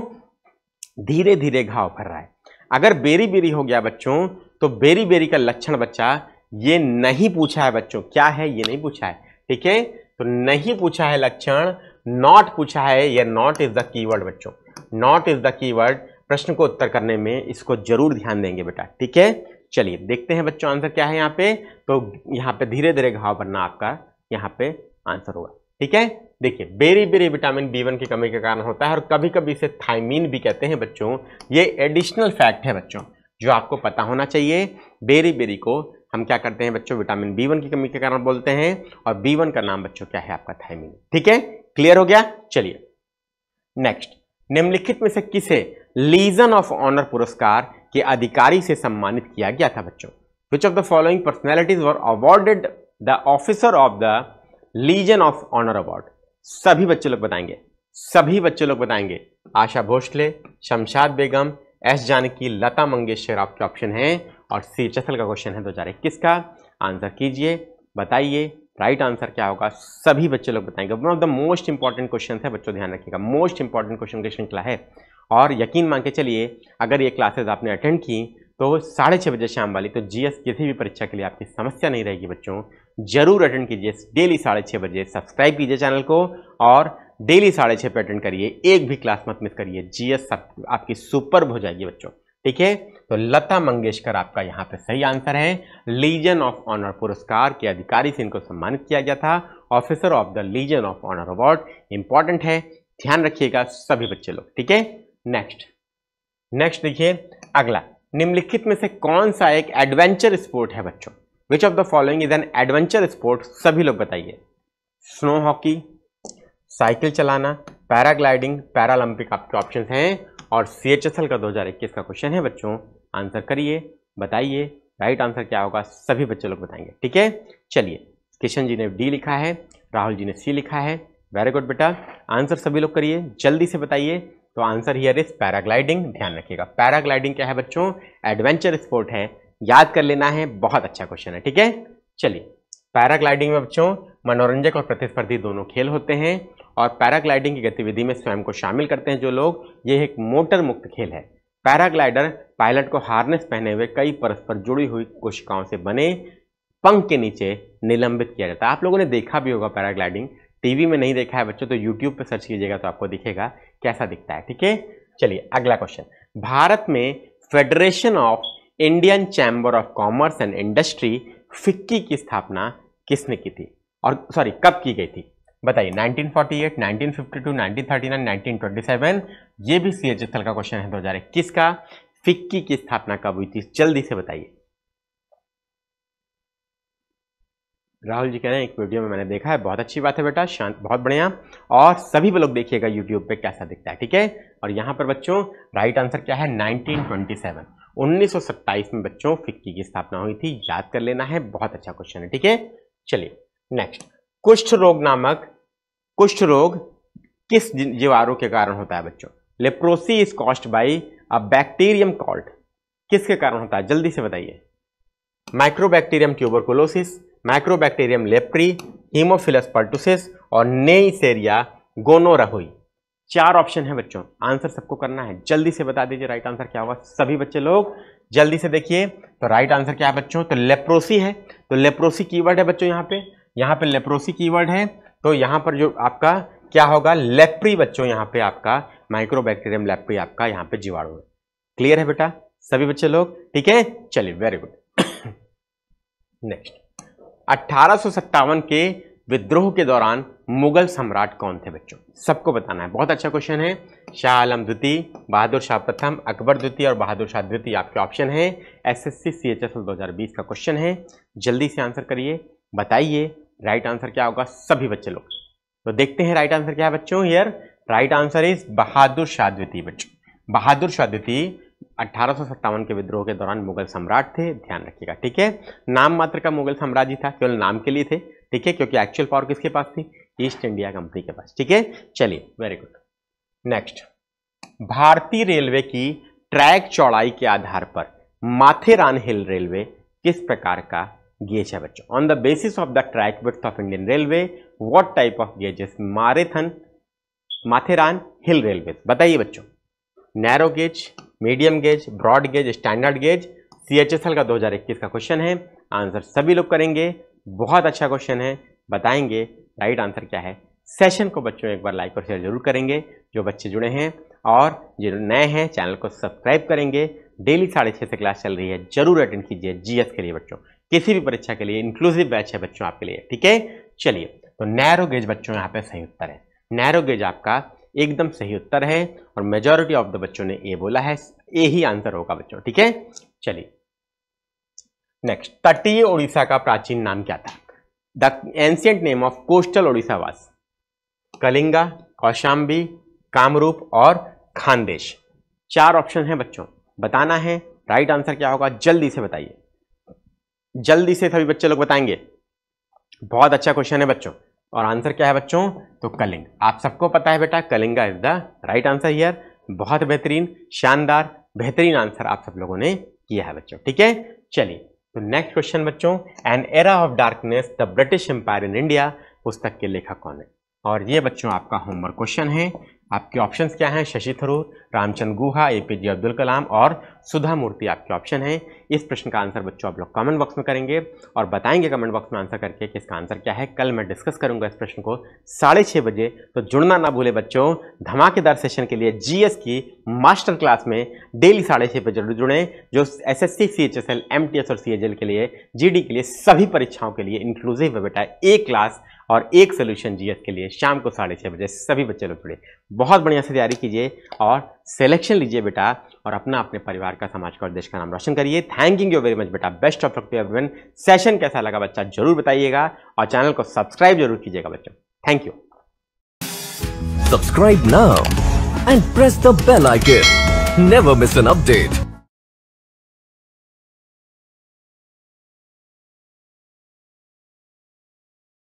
Speaker 1: धीरे धीरे घाव भर रहा है अगर बेरी बेरी हो गया बच्चों तो बेरी बेरी का लक्षण बच्चा ये नहीं पूछा है बच्चों क्या है ये नहीं पूछा है ठीक है तो नहीं पूछा है लक्षण नॉट पूछा है या नॉट इज द कीवर्ड बच्चों नॉट इज द कीवर्ड प्रश्न को उत्तर करने में इसको जरूर ध्यान देंगे बेटा ठीक है चलिए देखते हैं बच्चों आंसर क्या है यहाँ पे तो यहाँ पे धीरे धीरे घाव बनना आपका यहाँ पे आंसर होगा ठीक है देखिए beriberi vitamin B one की कमी के कारण होता है और कभी कभी इसे थाइमीन भी कहते हैं बच्चों ये एडिशनल फैक्ट है बच्चों जो आपको पता होना चाहिए बेरी बेरी को हम क्या करते हैं बच्चों विटामिन बी वन की कमी के कारण बोलते हैं और बी वन का नाम बच्चों क्या है आपका थायमिन ठीक है क्लियर हो गया चलिए नेक्स्ट निम्नलिखित में से किसे लीजन ऑफ ऑनर पुरस्कार के अधिकारी से सम्मानित किया गया था बच्चों which of the following personalities were awarded the officer of the legion of honour award सभी बच्चे लोग बताएंगे सभी बच्चे लोग बताएंगे आशा भोसले शमशाद बेगम एस जानकी लता मंगेशकर आपके ऑप्शन हैं और सी चैथल का क्वेश्चन है दो हज़ार इक्कीस का आंसर कीजिए बताइए राइट आंसर क्या होगा सभी बच्चे लोग बताएंगे one of the most important question है बच्चों ध्यान रखिएगा मोस्ट इंपॉर्टेंट क्वेश्चन की श्रृंखला है और यकीन मान के चलिए अगर ये क्लासेज आपने अटेंड की तो साढ़े छः बजे शाम वाली तो जीएस किसी भी परीक्षा के लिए आपकी समस्या नहीं रहेगी बच्चों जरूर अटेंड कीजिए डेली साढ़े छः बजे सब्सक्राइब कीजिए चैनल को और डेली साढ़े छः पे अटेंड करिए एक भी क्लास मत मिस करिए जीएस आपकी सुपर हो जाएगी बच्चों ठीक है तो लता मंगेशकर आपका यहाँ पे सही आंसर है लीजन ऑफ ऑनर पुरस्कार के अधिकारी से इनको सम्मानित किया गया था officer of the legion of honour award important है ध्यान रखिएगा सभी बच्चे लोग ठीक है नेक्स्ट नेक्स्ट देखिए अगला निम्नलिखित में से कौन सा एक एडवेंचर स्पोर्ट है बच्चों which of the following is an adventure sport सभी लोग बताइए स्नो हॉकी साइकिल चलाना पैराग्लाइडिंग पैरालंपिक आपके ऑप्शन हैं और सी एच एस एल का दो हज़ार इक्कीस का क्वेश्चन है बच्चों आंसर करिए बताइए राइट आंसर क्या होगा सभी बच्चे लोग बताएंगे ठीक है चलिए किशन जी ने डी लिखा है राहुल जी ने सी लिखा है वेरी गुड बेटा आंसर सभी लोग करिए जल्दी से बताइए तो आंसर हियर इज पैराग्लाइडिंग ध्यान रखिएगा पैराग्लाइडिंग क्या है बच्चों एडवेंचर स्पोर्ट है याद कर लेना है बहुत अच्छा क्वेश्चन है ठीक है चलिए पैराग्लाइडिंग में बच्चों मनोरंजक और प्रतिस्पर्धी दोनों खेल होते हैं और पैराग्लाइडिंग की गतिविधि में स्वयं को शामिल करते हैं जो लोग ये एक मोटर मुक्त खेल है पैराग्लाइडर पायलट को हार्नेस पहने हुए कई परस्पर जुड़ी हुई कोशिकाओं से बने पंख के नीचे निलंबित किया जाता है आप लोगों ने देखा भी होगा पैराग्लाइडिंग टीवी में नहीं देखा है बच्चों तो यूट्यूब पर सर्च कीजिएगा तो आपको दिखेगा कैसा दिखता है ठीक है चलिए अगला क्वेश्चन भारत में federation of Indian chamber of commerce and industry FICCI की स्थापना किसने की थी और सॉरी कब की गई थी बताइए 1948, 1952, 1939, 1927 ये भी सी एच एस का क्वेश्चन है दो हजार इक्कीस का फिक्की की स्थापना कब हुई थी जल्दी से बताइए राहुल जी कह रहे हैं एक वीडियो में मैंने देखा है बहुत अच्छी बात है बेटा शांत बहुत बढ़िया और सभी लोग देखिएगा यूट्यूब पे कैसा दिखता है ठीक है और यहाँ पर बच्चों राइट आंसर क्या है 1927 1927 में बच्चों फिक्की की स्थापना हुई थी याद कर लेना है बहुत अच्छा क्वेश्चन है ठीक है चलिए नेक्स्ट कुष्ठ रोग नामक कुष्ठ रोग किस जीवाणु के कारण होता है बच्चों leprosy is caused by a bacterium called किसके कारण होता है जल्दी से बताइए mycobacterium tuberculosis mycobacterium leprae haemophilus pertussis और नेरिया गोनोरहोई चार ऑप्शन है बच्चों आंसर सबको करना है जल्दी से बता दीजिए राइट आंसर क्या होगा सभी बच्चे लोग जल्दी से देखिए तो राइट आंसर क्या है बच्चों तो लेप्रोसी है तो लेप्रोसी कीवर्ड है बच्चों यहाँ पे यहाँ पे लेप्रोसी कीवर्ड है तो यहाँ पर जो आपका क्या होगा लेप्री बच्चों यहाँ पे आपका माइक्रोबैक्टीरियम लेप्री आपका यहाँ पे जीवाणु है क्लियर है बेटा सभी बच्चे लोग ठीक है चलिए वेरी गुड नेक्स्ट अट्ठारह के विद्रोह के दौरान मुगल सम्राट कौन थे बच्चों सबको बताना है बहुत अच्छा क्वेश्चन है शाह आलम द्वितीय बहादुर शाह प्रथम अकबर द्वितीय और बहादुर शाह द्वितीय आपके ऑप्शन है एसएससी सीएचएसएल 2020 का क्वेश्चन है जल्दी से आंसर करिए बताइए राइट right आंसर क्या होगा सभी बच्चे लोग तो देखते हैं राइट right आंसर क्या है बच्चों here right answer is Bahadur Shah द्वितीय बच्चों बहादुर शाह द्वितीय अठारह के विद्रोह के दौरान मुगल सम्राट थे ध्यान रखिएगा ठीक है नाम मात्र का मुगल साम्राज्य था केवल नाम के लिए थे ठीक है क्योंकि एक्चुअल पावर किसके पास थी ईस्ट इंडिया कंपनी के पास ठीक है चलिए वेरी गुड नेक्स्ट भारतीय रेलवे की ट्रैक चौड़ाई के आधार पर माथेरान हिल रेलवे किस प्रकार का गेज है बच्चों on the basis of the track width of Indian railway what type of gauges Matheran Matheran hill railway बताइए बच्चों narrow gauge medium gauge broad gauge standard gauge C H S L का 2021 का question है आंसर सभी लोग करेंगे बहुत अच्छा क्वेश्चन है बताएंगे राइट आंसर क्या है सेशन को बच्चों एक बार लाइक और शेयर जरूर करेंगे जो बच्चे जुड़े हैं और जो नए हैं चैनल को सब्सक्राइब करेंगे डेली साढ़े छः से क्लास चल रही है जरूर अटेंड कीजिए जीएस के लिए बच्चों किसी भी परीक्षा के लिए इंक्लूसिव बैच है बच्चों आपके लिए ठीक है चलिए तो नैरो गेज बच्चों यहाँ पे सही उत्तर है नैरो गेज आपका एकदम सही उत्तर है और मेजोरिटी ऑफ द बच्चों ने ए बोला है ए ही आंसर होगा बच्चों ठीक है चलिए नेक्स्ट तटीय ओडिशा का प्राचीन नाम क्या था the ancient name of coastal Odisha was Kalinga Kaushambi Kamrup और खानदेश चार ऑप्शन है बच्चों बताना है राइट आंसर क्या होगा जल्दी से बताइए जल्दी से सभी बच्चे लोग बताएंगे बहुत अच्छा क्वेश्चन है बच्चों और आंसर क्या है बच्चों तो कलिंग आप सबको पता है बेटा Kalinga is the right answer here बहुत बेहतरीन शानदार बेहतरीन आंसर आप सब लोगों ने किया है बच्चों ठीक है चलिए तो नेक्स्ट क्वेश्चन बच्चों an era of darkness the British empire in India पुस्तक के लेखक कौन है और ये बच्चों आपका होमवर्क क्वेश्चन है आपके ऑप्शंस क्या हैं Shashi Tharoor Ramachandra Guha A P J Abdul Kalam और सुधा मूर्ति आपके ऑप्शन है इस प्रश्न का आंसर बच्चों आप लोग कमेंट बॉक्स में करेंगे और बताएंगे कमेंट बॉक्स में आंसर करके कि इसका आंसर क्या है कल मैं डिस्कस करूंगा इस प्रश्न को साढ़े छः बजे तो जुड़ना ना भूले बच्चों धमाकेदार सेशन के लिए जीएस की मास्टर क्लास में डेली साढ़े छः बजे जरूर जुड़ें जो S S C C H S L M T S और सी एच एल के लिए जी डी के लिए सभी परीक्षाओं के लिए इंक्लूसिव है बेटा एक क्लास और एक सोल्यूशन जीएस के लिए शाम को साढ़े छः बजे सभी बच्चे लोग जुड़े बहुत बढ़िया से तैयारी कीजिए और सेलेक्शन लीजिए बेटा और अपना अपने परिवार का समाज का और देश का नाम रोशन करिए थैंकिंग यू वेरी मच बेटा best of luck everyone session कैसा लगा बच्चा जरूर बताइएगा और चैनल को सब्सक्राइब जरूर कीजिएगा बच्चों thank you subscribe now and press the bell icon never miss an update